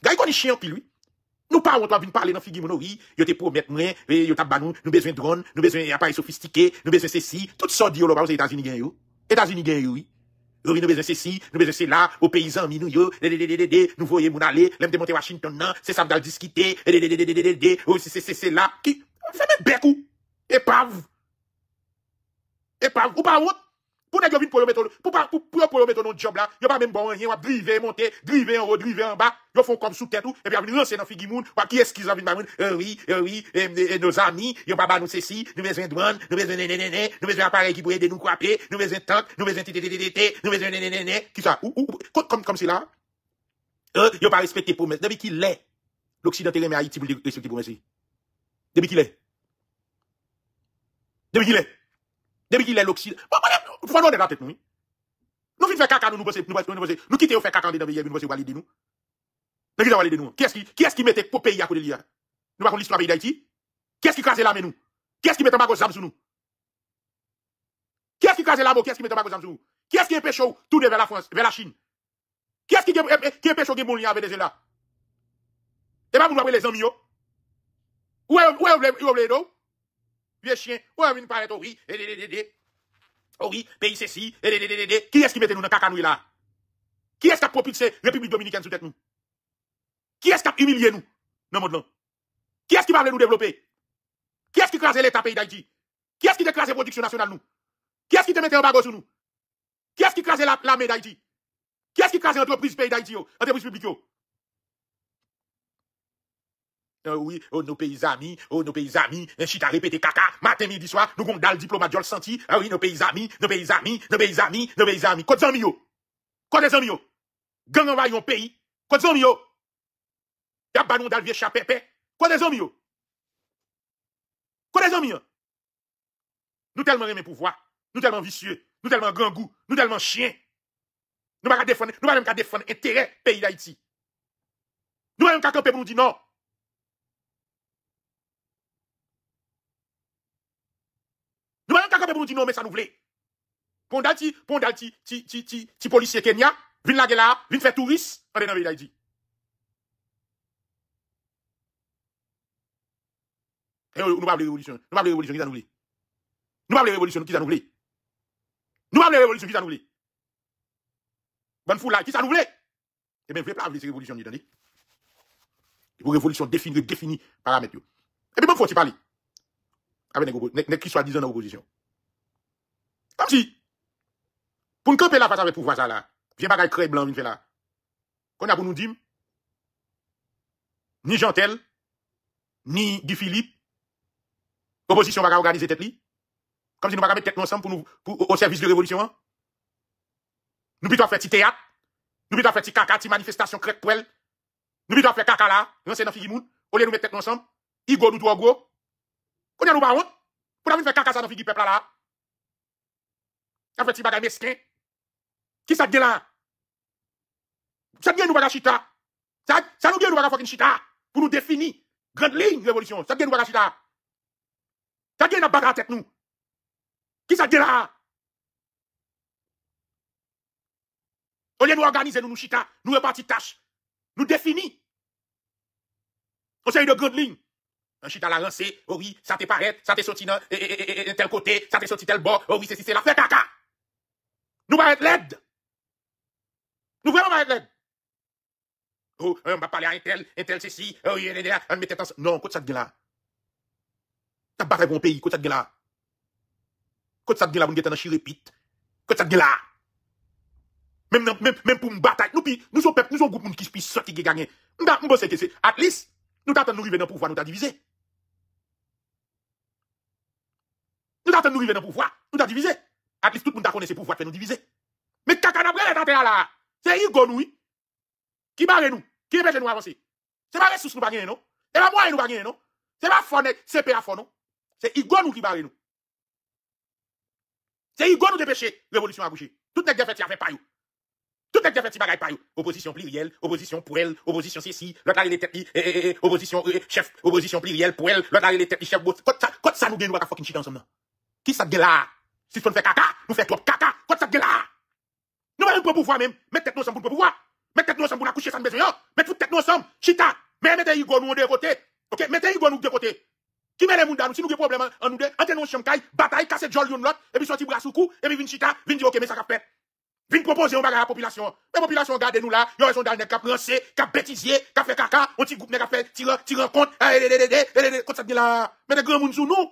Ga yi koni chen yon pilwi. Nou pa ou an to avin pale nan figi moun oui. Yo te pou omet mwen. Eh, yo tab ban nou. Nou bezwen drone. Nou bezwen apay sofistike. Nou bezwen se si. Tout sa di ou lo ba ou se Etats-Unis gen yo. Etats-Unis gen yo oui. Nou bezwen se si. Nou bezwen se la. Ou peyizan minou yo. Lelelelelele. Nou voye moun ale. Lem te monte Washington nan. Se sam dal diskite. Lelelelelelele. Ou se se se se la. Ki. Ou se men bek ou. E pav. E pav. Ou pa ou ot. Pou nan yo vin pou lou meton nou... Pou pou lou meton nou job la... Yo pa men bon yon wap drivee monte... Drivee en haut, drivee en bas... Yo fon kom soubte tout... E pi avin rense nan figi moun... Wap ki eskize avin ma moun... E wii, e wii... E nos ami... Yo pa ban nou se si... Nou vez ven douan... Nou vez ven nenene... Nou vez ven aparek ki pou yede nou kwape... Nou vez ven tank... Nou vez ven titititite... Nou vez ven nenene... Ki sa? Ou? Ou? Ou? Kom se la? Yo pa respete pou mes... Debi ki le... L'Oksidantere me ayite pou respete pou mesi... faut nous la tête nous. Nous faisons faire caca nous nous nous nous nous nous quittons faire caca dans le pays nous voici valider nous. Mais qui valider nous Qui est-ce qui qui est-ce qui mettait pour pays à côté là Nous pas l'histoire pays d'Haïti. Qui est-ce qui crasait la main nous Qui est-ce qui mettait bagage jambes sur nous Qui est-ce qui crasait la main Qui est-ce qui mettait bagage jambes sur nous Qui est-ce qui empêche tout de vers la France, vers la Chine Qui est-ce qui eh, eh, qui empêche qui bon lien avec les là Et eh pas ben, vous nous les amis yo. Oh. Où est où est le problème Vieux chien, où est-ce que vous parlez Oh oui, pays ceci, qui est-ce qui mette nous dans cacanouille là? Qui est-ce qui a propulsé la République Dominicaine sous tête nous? Qui est-ce qui a humilié nous dans le monde Qui est-ce qui va nous développer? Qui est-ce qui crase l'État pays d'Haïti? Qui est-ce qui décrase la production nationale nous? Qui est-ce qui te mette en bagot sur nous? Qui est-ce qui crase l'armée d'Haïti? Qui est-ce qui crase l'entreprise pays d'Haïti, entreprise publique? Euh, oui, oh, nos pays amis, oh, nos pays amis, chita eh, répété caca, matin, midi, soir, nous dal diplomate, le senti, ah oui, nos pays amis, nos pays amis, nos pays amis, nos pays amis, quoi amis yo? Quoi des amis yo? Gang envahi un pays, quoi des amis yo? Y'a pas nous dal vieux chapépé, quoi des amis yo? Quoi des amis yo? Nous tellement aimons pouvoir, nous tellement vicieux, nous tellement grand goût, nous tellement chien. Nous pas défendre, nous pas même défendre intérêt pays d'Haïti. Nous même qu'à camper pour nous dire non. ka kapè pou nou dire non mais ça nous voulait. Pondal ti, pondal ti, ti, ti, ti, ti polisye Kenya, vin lage la, vin fait touriste, anè nan vè la yi di. Et eh, nous pas de révolution. Nous pas de révolution qui nous oublié. Nous pas de révolution qui nous oublié. Nous pas de révolution qui nous oublié. Bon fou là, qui nous eh ben, oublié Eh bien, vous pas de révolution, vous entendez pour révolution définie, définie, paramètre. Et bien bon, faut tu parler. Avec les qui soit disant en opposition. Comme hein? si, Pour nous camper la face avec pouvoir ça là. Viens bagaille cré blanc, là. Qu'on a pour nous dire ni Jantel, ni Guy Philippe, opposition va organiser tête li. Comme si nous pas mettre tête ensemble pour nous pour, au service de révolution. Hein? Nous devons faire petit théâtre, nous devons faire petit caca, petit manifestation crête poil, Nous devons faire caca là, nous c'est dans fille au lieu nous mettre tête ensemble, Igor nous trois gros. Qu'on nous pas honte pour nous faire caca ça dans Figi peuple là. A fait si bagay mesquin. Qui ça dit là? Ça vient nous bagay chita. Ça, ça nous vient nous bagay chita. Pour nous définir. Grande ligne révolution. Ça vient nous bagay chita. Ça vient nous bagay tête nous. Qui ça dit là? Au lieu de nous organiser, nous nous chita, nous repartir tâche nous définis. On de grande ligne. Un chita la rancé, oh oui, ça te paraît, ça te sorti dans tel côté, ça te sorti tel bord, oh oui, c'est si c'est la fête caca. Nou va et led. Nou vwa man va et led. Ou, ou, ou, ou, ou, ou, ou, ou, ou, ou. Ou, ou, ou, ou, ou, ou, ou, ou. Non, kote sade gen la. Ta barev woun peyi, kote sade gen la. Kote sade gen la woun gen tanan shirepit. Kote sade gen la. Mèm pou mba taek nou pi. Nou son pep, nou son goup moun ki s'pi soti gen ganyan. Mba, mba seke se. At lis, nou ta ten nou rive nan poufwa, nou ta divize. Nou ta ten nou rive nan poufwa, nou ta divize. At ah, least tout le monde c'est pour voir faire nous diviser. Mais Kakanabre est terre là. C'est Hugo Qui barre nous Qui empêche nous avancer C'est pas ressources nous pas gagner non C'est pas moi nous pas gagner non C'est pas Fonet, c'est PA non C'est Hugo qui barre nous. C'est Hugo nous dépêcher révolution à Toutes Tout n'est fait fait pas tout est fait bagaille par Opposition plurielle, opposition pour elle, opposition ceci, l'autre là il est opposition eh, chef, opposition plurielle pour elle, l'autre là il est chef. quoi ça, ça nous gagne, nous va fucking shit ensemble. Qui ça là? Si on fait caca, nous fait trop caca. Quand ça là Nous allons pour pouvoir même. Mettez tête nous ensemble pour pouvoir. Mettez tête nous ensemble pour accoucher coucher sans besoin. Mettez toute tête nous ensemble. Chita. Mais mettez Hugo nous de côté. OK, mettez Hugo nous de côté. Qui met les mouns nous si nous avons problème en nous deux, entre nous chambre bataille, casser Jolion Lot l'autre, et puis sorti bras sous cou, et puis vin chita, vin dire OK, mais ça qu'a fait. Vin proposer un bagarre à la population. Mais population garde nous là, yon raison d'alnec cap rancé, cap bêtisier, cap fait caca, on petit groupe nèg a fait tirer tirer compte, eh eh eh eh eh, comme ça bien là. Mettez grand moun sous nous.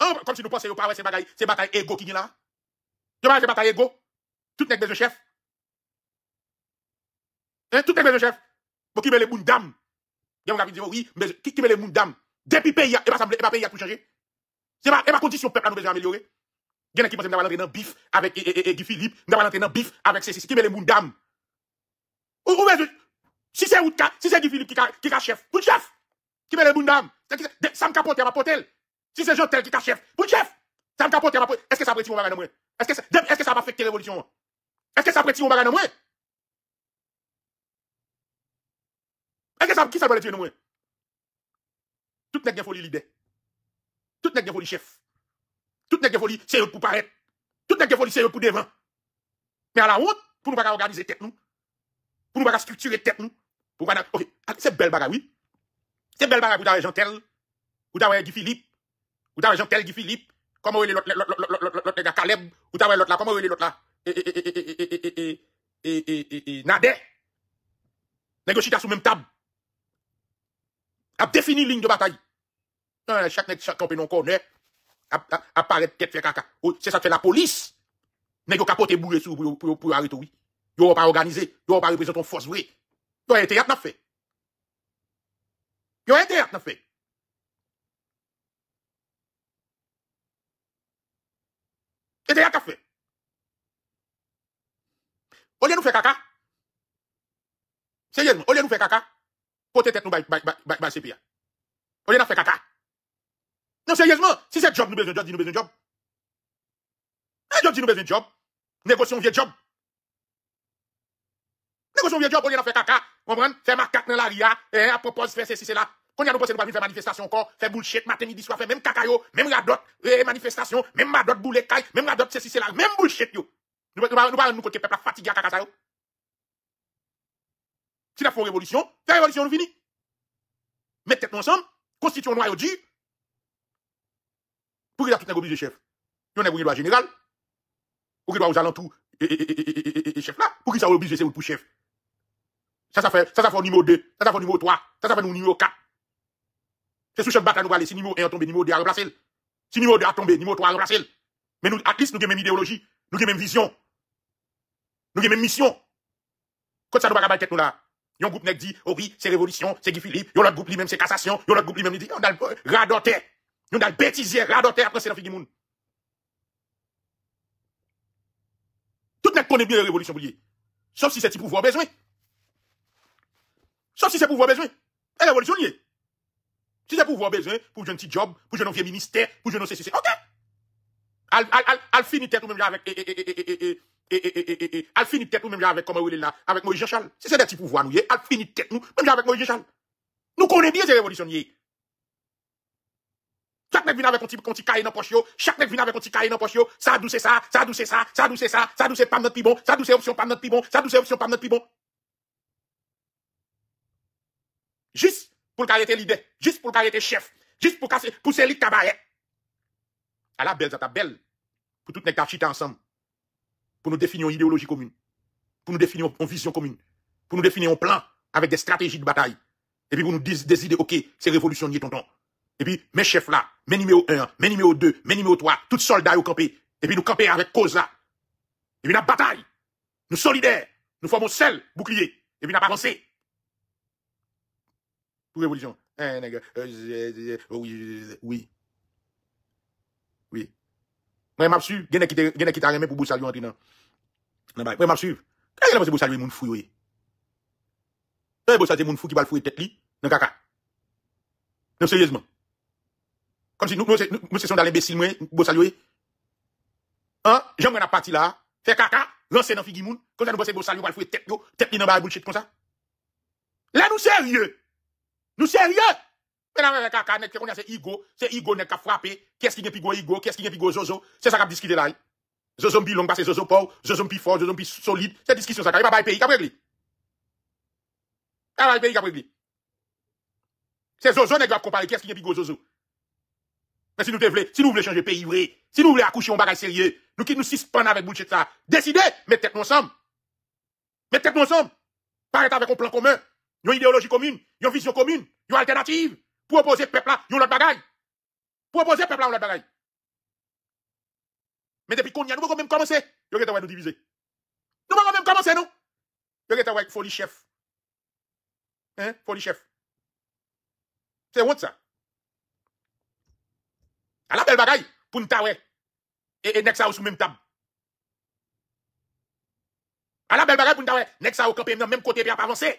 Hein, comme si nous pensions pas, c'est une c'est bataille égo qui est là. Yo pas c'est bataille égo. Tout n'est que des chefs. Hein, tout n'est que des chefs. Pour qui met les boules d'âme. Yo on dire oui, mais qui met les boules d'âme. Depuis pays, et pas pas pays a tout changé. C'est pas, et pas condition peuple à nous besoin améliorer. Genre qui pense que nous allons dans bif avec Guy Philippe, nous allons dans bif avec ceci, qui met les boules d'âme. Ou, ou, si c'est si c'est Guy Philippe qui est chef, tout chef, qui met les boules d'âme. Ça me capote, elle va potel. Si c'est Jotel qui est chef, pour chef, ça me capote. Est-ce que ça prétire au bagage moi Est-ce que ça, est-ce que ça va affecter révolution Est-ce que ça prétire au bagage moi Est-ce que ça, qui ça va le tuer nous Tout n'est pas folie leader. Tout n'est pas folie chef. Tout n'est pas folie c'est pour paraître. Tout n'est pas folie c'est pour devant. Mais à la honte, pour nous pas organiser tête nous, pour nous pas structurer tête nous, pour pas. Ok, c'est belle bagarre oui. C'est belle bagarre pour d'avoir Jean Tel, pour d'avoir Guy Philippe. Ou t'avais Jean-Tel Guy Philippe, comment il est l'autre gars Caleb, ou t'avais l'autre là, comment il est l'autre là Et Nadé. Négocier sous même table. A défini ligne de bataille. Chaque chaque campé non connaît. Apparaît tête fait caca. C'est ça que fait la police. Nèg capote bourré sous pour arrêter oui. Yo pas organisé, yo pas représenter ton force vrai. Yo été n'a fait. Yo été n'a fait. Et déjà, la café. Au nous faire caca, sérieusement, au lieu nous faire caca, côté tête nous baille CPA. Au lieu faire caca. Non, sérieusement, si c'est job, nous besoin de job, nous besoin job. Un job, nous besoin de job. Négocions vieux job. Négocions vieux job, on lieu nous faire caca. Comprendre? Faire ma carte dans la ria, et hein, à propos, faire ceci, cela. On y a nous pensons pas faire manifestation encore, faire bullshit, matin, midi, soir, faire même cacao, même radot, manifestation, même radote, boulet, caille, même radot, c'est-là, même bullshit, yo. Nous ne pas nous côté peuple fatigué à caca, yo. Si la une révolution, la révolution nous finit. Mettez nous ensemble, constituons nous dur. Pour qu'il y a tout un de chef. Il y a un général. Pour qu'il ait aux alentours et chef là. Pour qu'il ait un c'est de chef. Ça, ça fait, ça, ça fait numéro 2, ça, ça fait numéro 3, ça, ça fait numéro 4. C'est sous chaque bac à nous aller. Si numéro 1 tombé numéro 2 à remplacer. Si numéro 2 a tombé, numéro 3 à remplacer. Mais nous, à least, nous avons même idéologie, nous avons même vision, nous avons même mission. Quand ça nous va tête nous là, un groupe nèg dit, oh oui, c'est révolution, c'est Guy Philippe, un autre groupe lui-même c'est cassation, un autre groupe lui-même dit, on a le radoté, on a le bêtisier, radoté après c'est dans du monde. Tout nèg connaît bien la révolution pour Sauf si c'est pour pouvoir besoin. Sauf si c'est pouvoir besoin. Et la révolution si c'est pouvoir besoin, pour un petit job, pour un vieux ministère, pour un ceci, ok. Al, al, tête ou même avec, al finit tête ou même avec, comment il est là, avec Moïse Jean-Charles. Si c'est des petits pouvoirs, nous, al finit tête nous, même avec Moïse Jean-Charles. Nous connaissons bien ces révolutionnaires. Chaque mec vient avec un petit petit cahier dans poche chaque mec vient avec un petit cahier dans poche ça douce ça, ça douce ça, ça douce ça, ça douce pas notre pibon, ça douce option pas notre pibon, ça douce option pas notre pibon. Juste pour le leader, juste pour le chef, juste pour casser, pour lit cabaret. À la belle, ça t'a belle. Pour toutes les chita ensemble. Pour nous définir une idéologie commune. Pour nous définir une vision commune. Pour nous définir un plan avec des stratégies de bataille. Et puis pour nous dire des ok, c'est ton tonton. Et puis, mes chefs là, mes numéro 1, mes numéro 2, mes numéro 3, tous soldats au campé. Et puis nous camper avec cause là. Et puis la bataille. Nous solidaires. Nous formons seul bouclier. Et puis nous avancé révolution. Hein, Oui, oui. Oui. m'a suivre. Gène qui qui pour entrer dans. fou oui. fou qui va le tête caca. Non sérieusement. Comme si nous nous nous dans l'imbécile moi Hein, j'aime la partie là, fait caca, lancer dans comme ça nous va le tête tête dans bullshit comme ça. Là nous sérieux. Nous sérieux c'est Igo, c'est Igo qui a frappé. Qu'est-ce qui est Pigo Igo? Qu'est-ce qui est Pigo zozo? C'est ça qui a discuté là. Hein? Jojo plus long c'est Zozo Jojo pauvre, Jojo fort, Jojo plus solide. C'est discussion ça. Il va pas payer, il va régler. C'est Zozo qui a comparé Qu'est-ce qui est Pigo zozo? Mais si nous voulons, si nous voulons changer pays vrai, si nous voulons accoucher un bagage sérieux, nous qui nous suspendons avec bullshit ça, décidez, mettez-nous ensemble. Mettez-nous ensemble. Parlez avec un plan commun une idéologie commune, une vision commune, une alternative pour opposer le peuple là, une autre bagaille. Pour opposer le peuple là, une bagaille. Mais depuis qu'on y a, nous Y même commencer. Nous pouvons nous diviser. Nous pouvons même commencer, nous. Nous pouvons avec folie chef. Hein? Folie chef. C'est honte ça. À la belle bagaille, pour nous taouer. Et, et nexa ou sous même table. À la belle bagaille pour nous taouer. Nexa ou campé, même côté, bien pas avancer.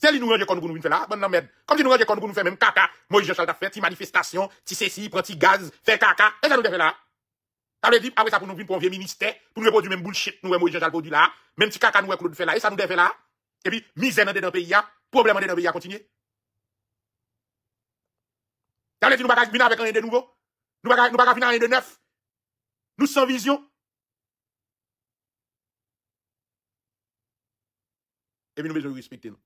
C'est lui nous rendons compte que nous fait là, bonne merde. Comme si nous rendons compte que nous fait même caca, moi je chante faire, ti manifestation, ti ceci, prend ti gaz, fait caca, et ça nous fait là. Ça veut dire, ah ça pour nous venir pour un vieux ministère, pour nous reproduire même bullshit, nous, moi je chante produit là, même si caca nous Claude fait là, et ça nous fait là. Et puis, misère dans le pays, ah. problème dans le pays, continuer. Ça veut dire, nous ne pas venir avec rien de nouveau. Nous ne nous pas venir rien de neuf. Nous sans vision. Et puis nous devons respecter nous.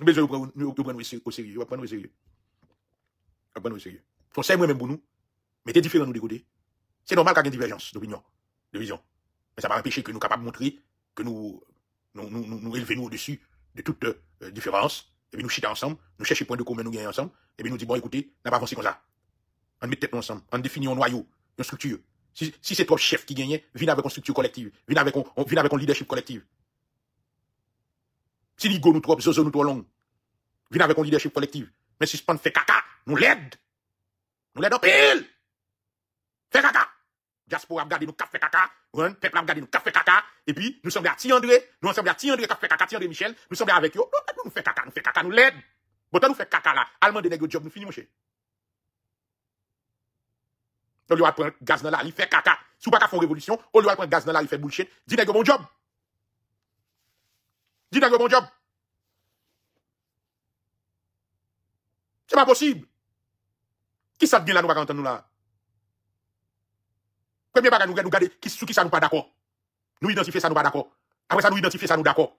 Nous besoin nous e prendre au sérieux. nous e prendre au sérieux. Nous e prendre au sérieux. Conseil moi-même pour nous. Mettez différents nous de C'est normal qu'il y ait une divergence d'opinion, de vision. Mais ça va pas empêcher que nous capables de montrer que nous nous, nous, nous, élevons nous au-dessus de toute euh, différence. Et puis nous chitons ensemble, nous cherchons point de commun, nous gagnons ensemble. Et puis nous disons, bon, écoutez, n'a pas avancé comme ça. On met tête ensemble, on définit un noyau, une structure. Si, si c'est trop chef qui gagne, viens avec une structure collective, viens avec viens avec un leadership collectif. Si nous trop, zozo nous trop long. Viens avec un leadership collectif. Mais si fait caca, nous l'aide. Nous l'aide au pile. Fait caca. Diaspora a gardé nous café caca. Peuple a gardé nous café caca. Et puis, nous sommes à ti Nous sommes à Ti-André, café caca, tiandré Michel. Nous sommes avec eux. Nous fait caca, nous fait caca, nous l'aide. Bon, nous fait caca là. Allemand de job, nous finissons chez. Au lieu de prendre gaz dans la, il fait caca. Sous pas faire révolution, au lieu de prendre gaz dans la, il fait bullshit. Dis nous bon job que bon job. C'est pas possible. Qui ça dit là, nous pas entendre nous là? Premier bagage, nous regardons qui, qui ça nous pas d'accord. Nous identifions ça nous pas d'accord. Après ça, nous identifions ça nous d'accord.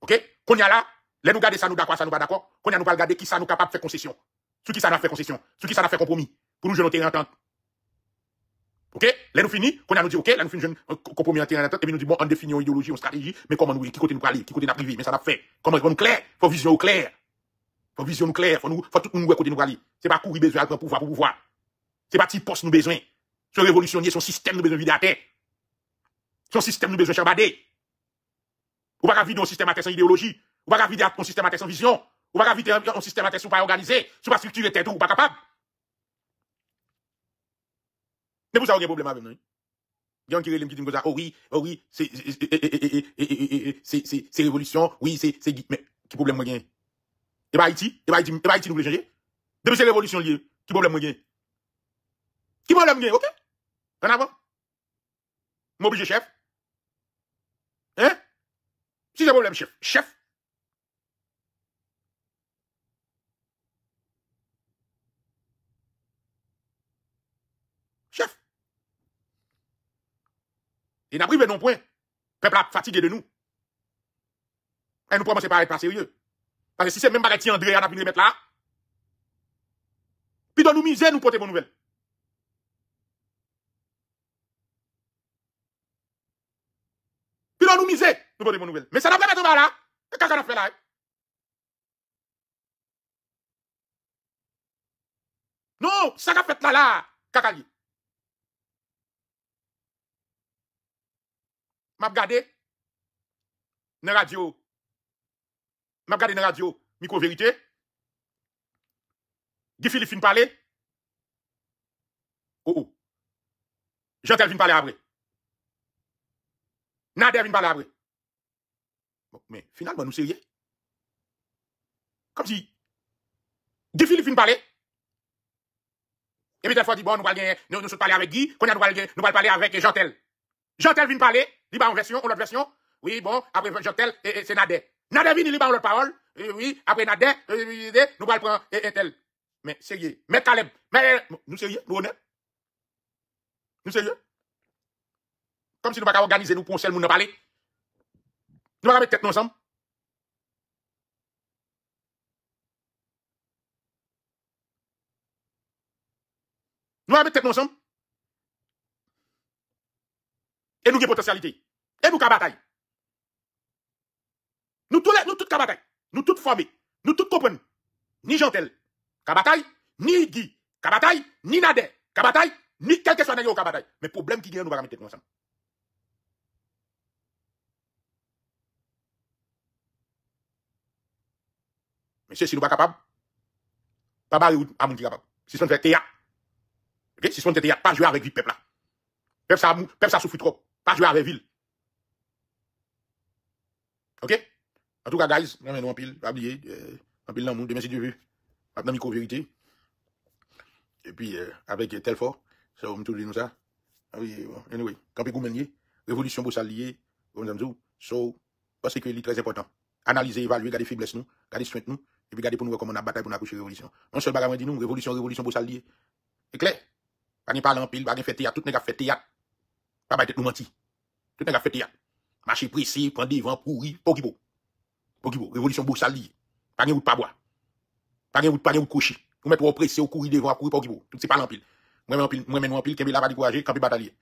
Ok? Qu'on y a là, les nous garder ça nous d'accord, ça nous pas d'accord. Qu'on y a nous pas regarder qui ça nous capable de faire concession. ce qui ça nous fait concession. ce qui ça nous fait compromis. Pour nous, je n'ai entente. OK Là nous fini, qu'on a nous dit OK, là nous fini jeune euh, compromis en terrain et puis nous dit bon, on définit une idéologie, une stratégie, mais comment nous qui côté nous aller, qui côté nous privé, mais ça n'a fait. Comment nous clair, faut vision claire. Faut vision claire, faut nous faut tout nous côté nous aller. C'est pas courir besoin pour pouvoir pour pouvoir. C'est pas petit poste nous besoin. Ce révolutionner son système nous besoin vider à terre. Son système nous besoin On va pas vider un système à terre sans idéologie, On va pas vider un système à terre sans vision, On va pas vider un système à terre sans pas organisé, sans pas structurer tête ou pas capable. Mais vous ça un problème avec nous. Il y a qui qui dit comme ça, oh oui, oh oui, c'est révolution, oui, c'est... Mais qui problème moi gagne Et bah Haïti, et bah Haïti, et bah Haïti nous voulons changer. Depuis c'est révolution liée, qui problème moi gagne Qui problème gagne, ok En avant. M'oblige chef. Hein Si c'est problème chef, chef. Et n'a privé non point. Peuple a fatigué de nous. Et nous commençons par être pas sérieux. Parce que si c'est même pas qui André, à a pu nous mettre là. Puis dans nous miser, nous porter vos nouvelles. Puis dans nous miser, nous porter vos nouvelles. Mais ça n'a pas mettre là. Qu'est-ce qu'on a fait là? Hein? Non, ça qu'a fait là là, caca. Mab gade, nan radyo, mab gade nan radyo, mikro verite, gifil li fin pale, ou oh, ou, oh. jantel fin pale abre, nadè vin pale abre, bon, men, finalman nou sirye, kom si, gifil li fin pale, emite fò di bon, nou bal gen, nou sot pale avek gi, konya nou bal gen, nou bal pale avek jantel, Jotel vient parler, il en version, on l'autre version. Oui, bon, après Jotel, c'est Nadé. Nadé vient, il parler. parole. Oui, après Nadé, euh, nous allons prendre un tel. Mais sérieux, mais Caleb, mais nous sérieux, nous honnêtes. Nous sérieux. Comme si nous ne pas organiser nous pour un seul monde parler. Nous allons mettre tête ensemble. Nous allons mettre tête ensemble. Et nous avons potentialité. Et nous avons bataille. Nous tous nous tous bataille. Nous tous formés. Nous tous comprenons. Ni Jantel, bataille, ni Guy, bataille, ni Nader, bataille, ni quel que soit d'ailleurs bataille. Mais le problème qui vient, nous va mettre ensemble. Monsieur, si nous pas capable, pas nous à ah, mon capable. Si sommes fait théâtre, si nous ne théâtre, pas jouer avec le peuple là. Peuple peuple ça souffre trop. Jwa avè vil Ok En tout ka guys Mwen men nou anpil Anpil nan moun Demen si di ve Mwen nan mi kou verite E pi euh, Apek tel for Sa ou mtou li nou sa ah bon, Anyway Kampi kou menye Revolutyon bou saldiye Gon zan zou So Kwa se kwe li trez important Analize, evalue Gade fibles nou Gade swente nou E pi gade pou nou rekomon A batay pou nou akouche revolutyon Non se l baga mwen di nou Revolutyon, revolutyon bou saldiye E kler Gani pal anpil Gani fete ya Tout nega fete ya Pabaye tet nou manti. Touten ga fete ya. Mache presi, prende devan, prouri, pokibo. Pokibo. Revolisyon bo saldi. Pagin wout pabwa. Pagin wout, pagin wout koshi. Mwen pou wopresi, wou kouri devan, kouri pokibo. Tout se palan pil. Mwen men wampil, mwen men wampil, kebe laba di kouaje, kebe batalye.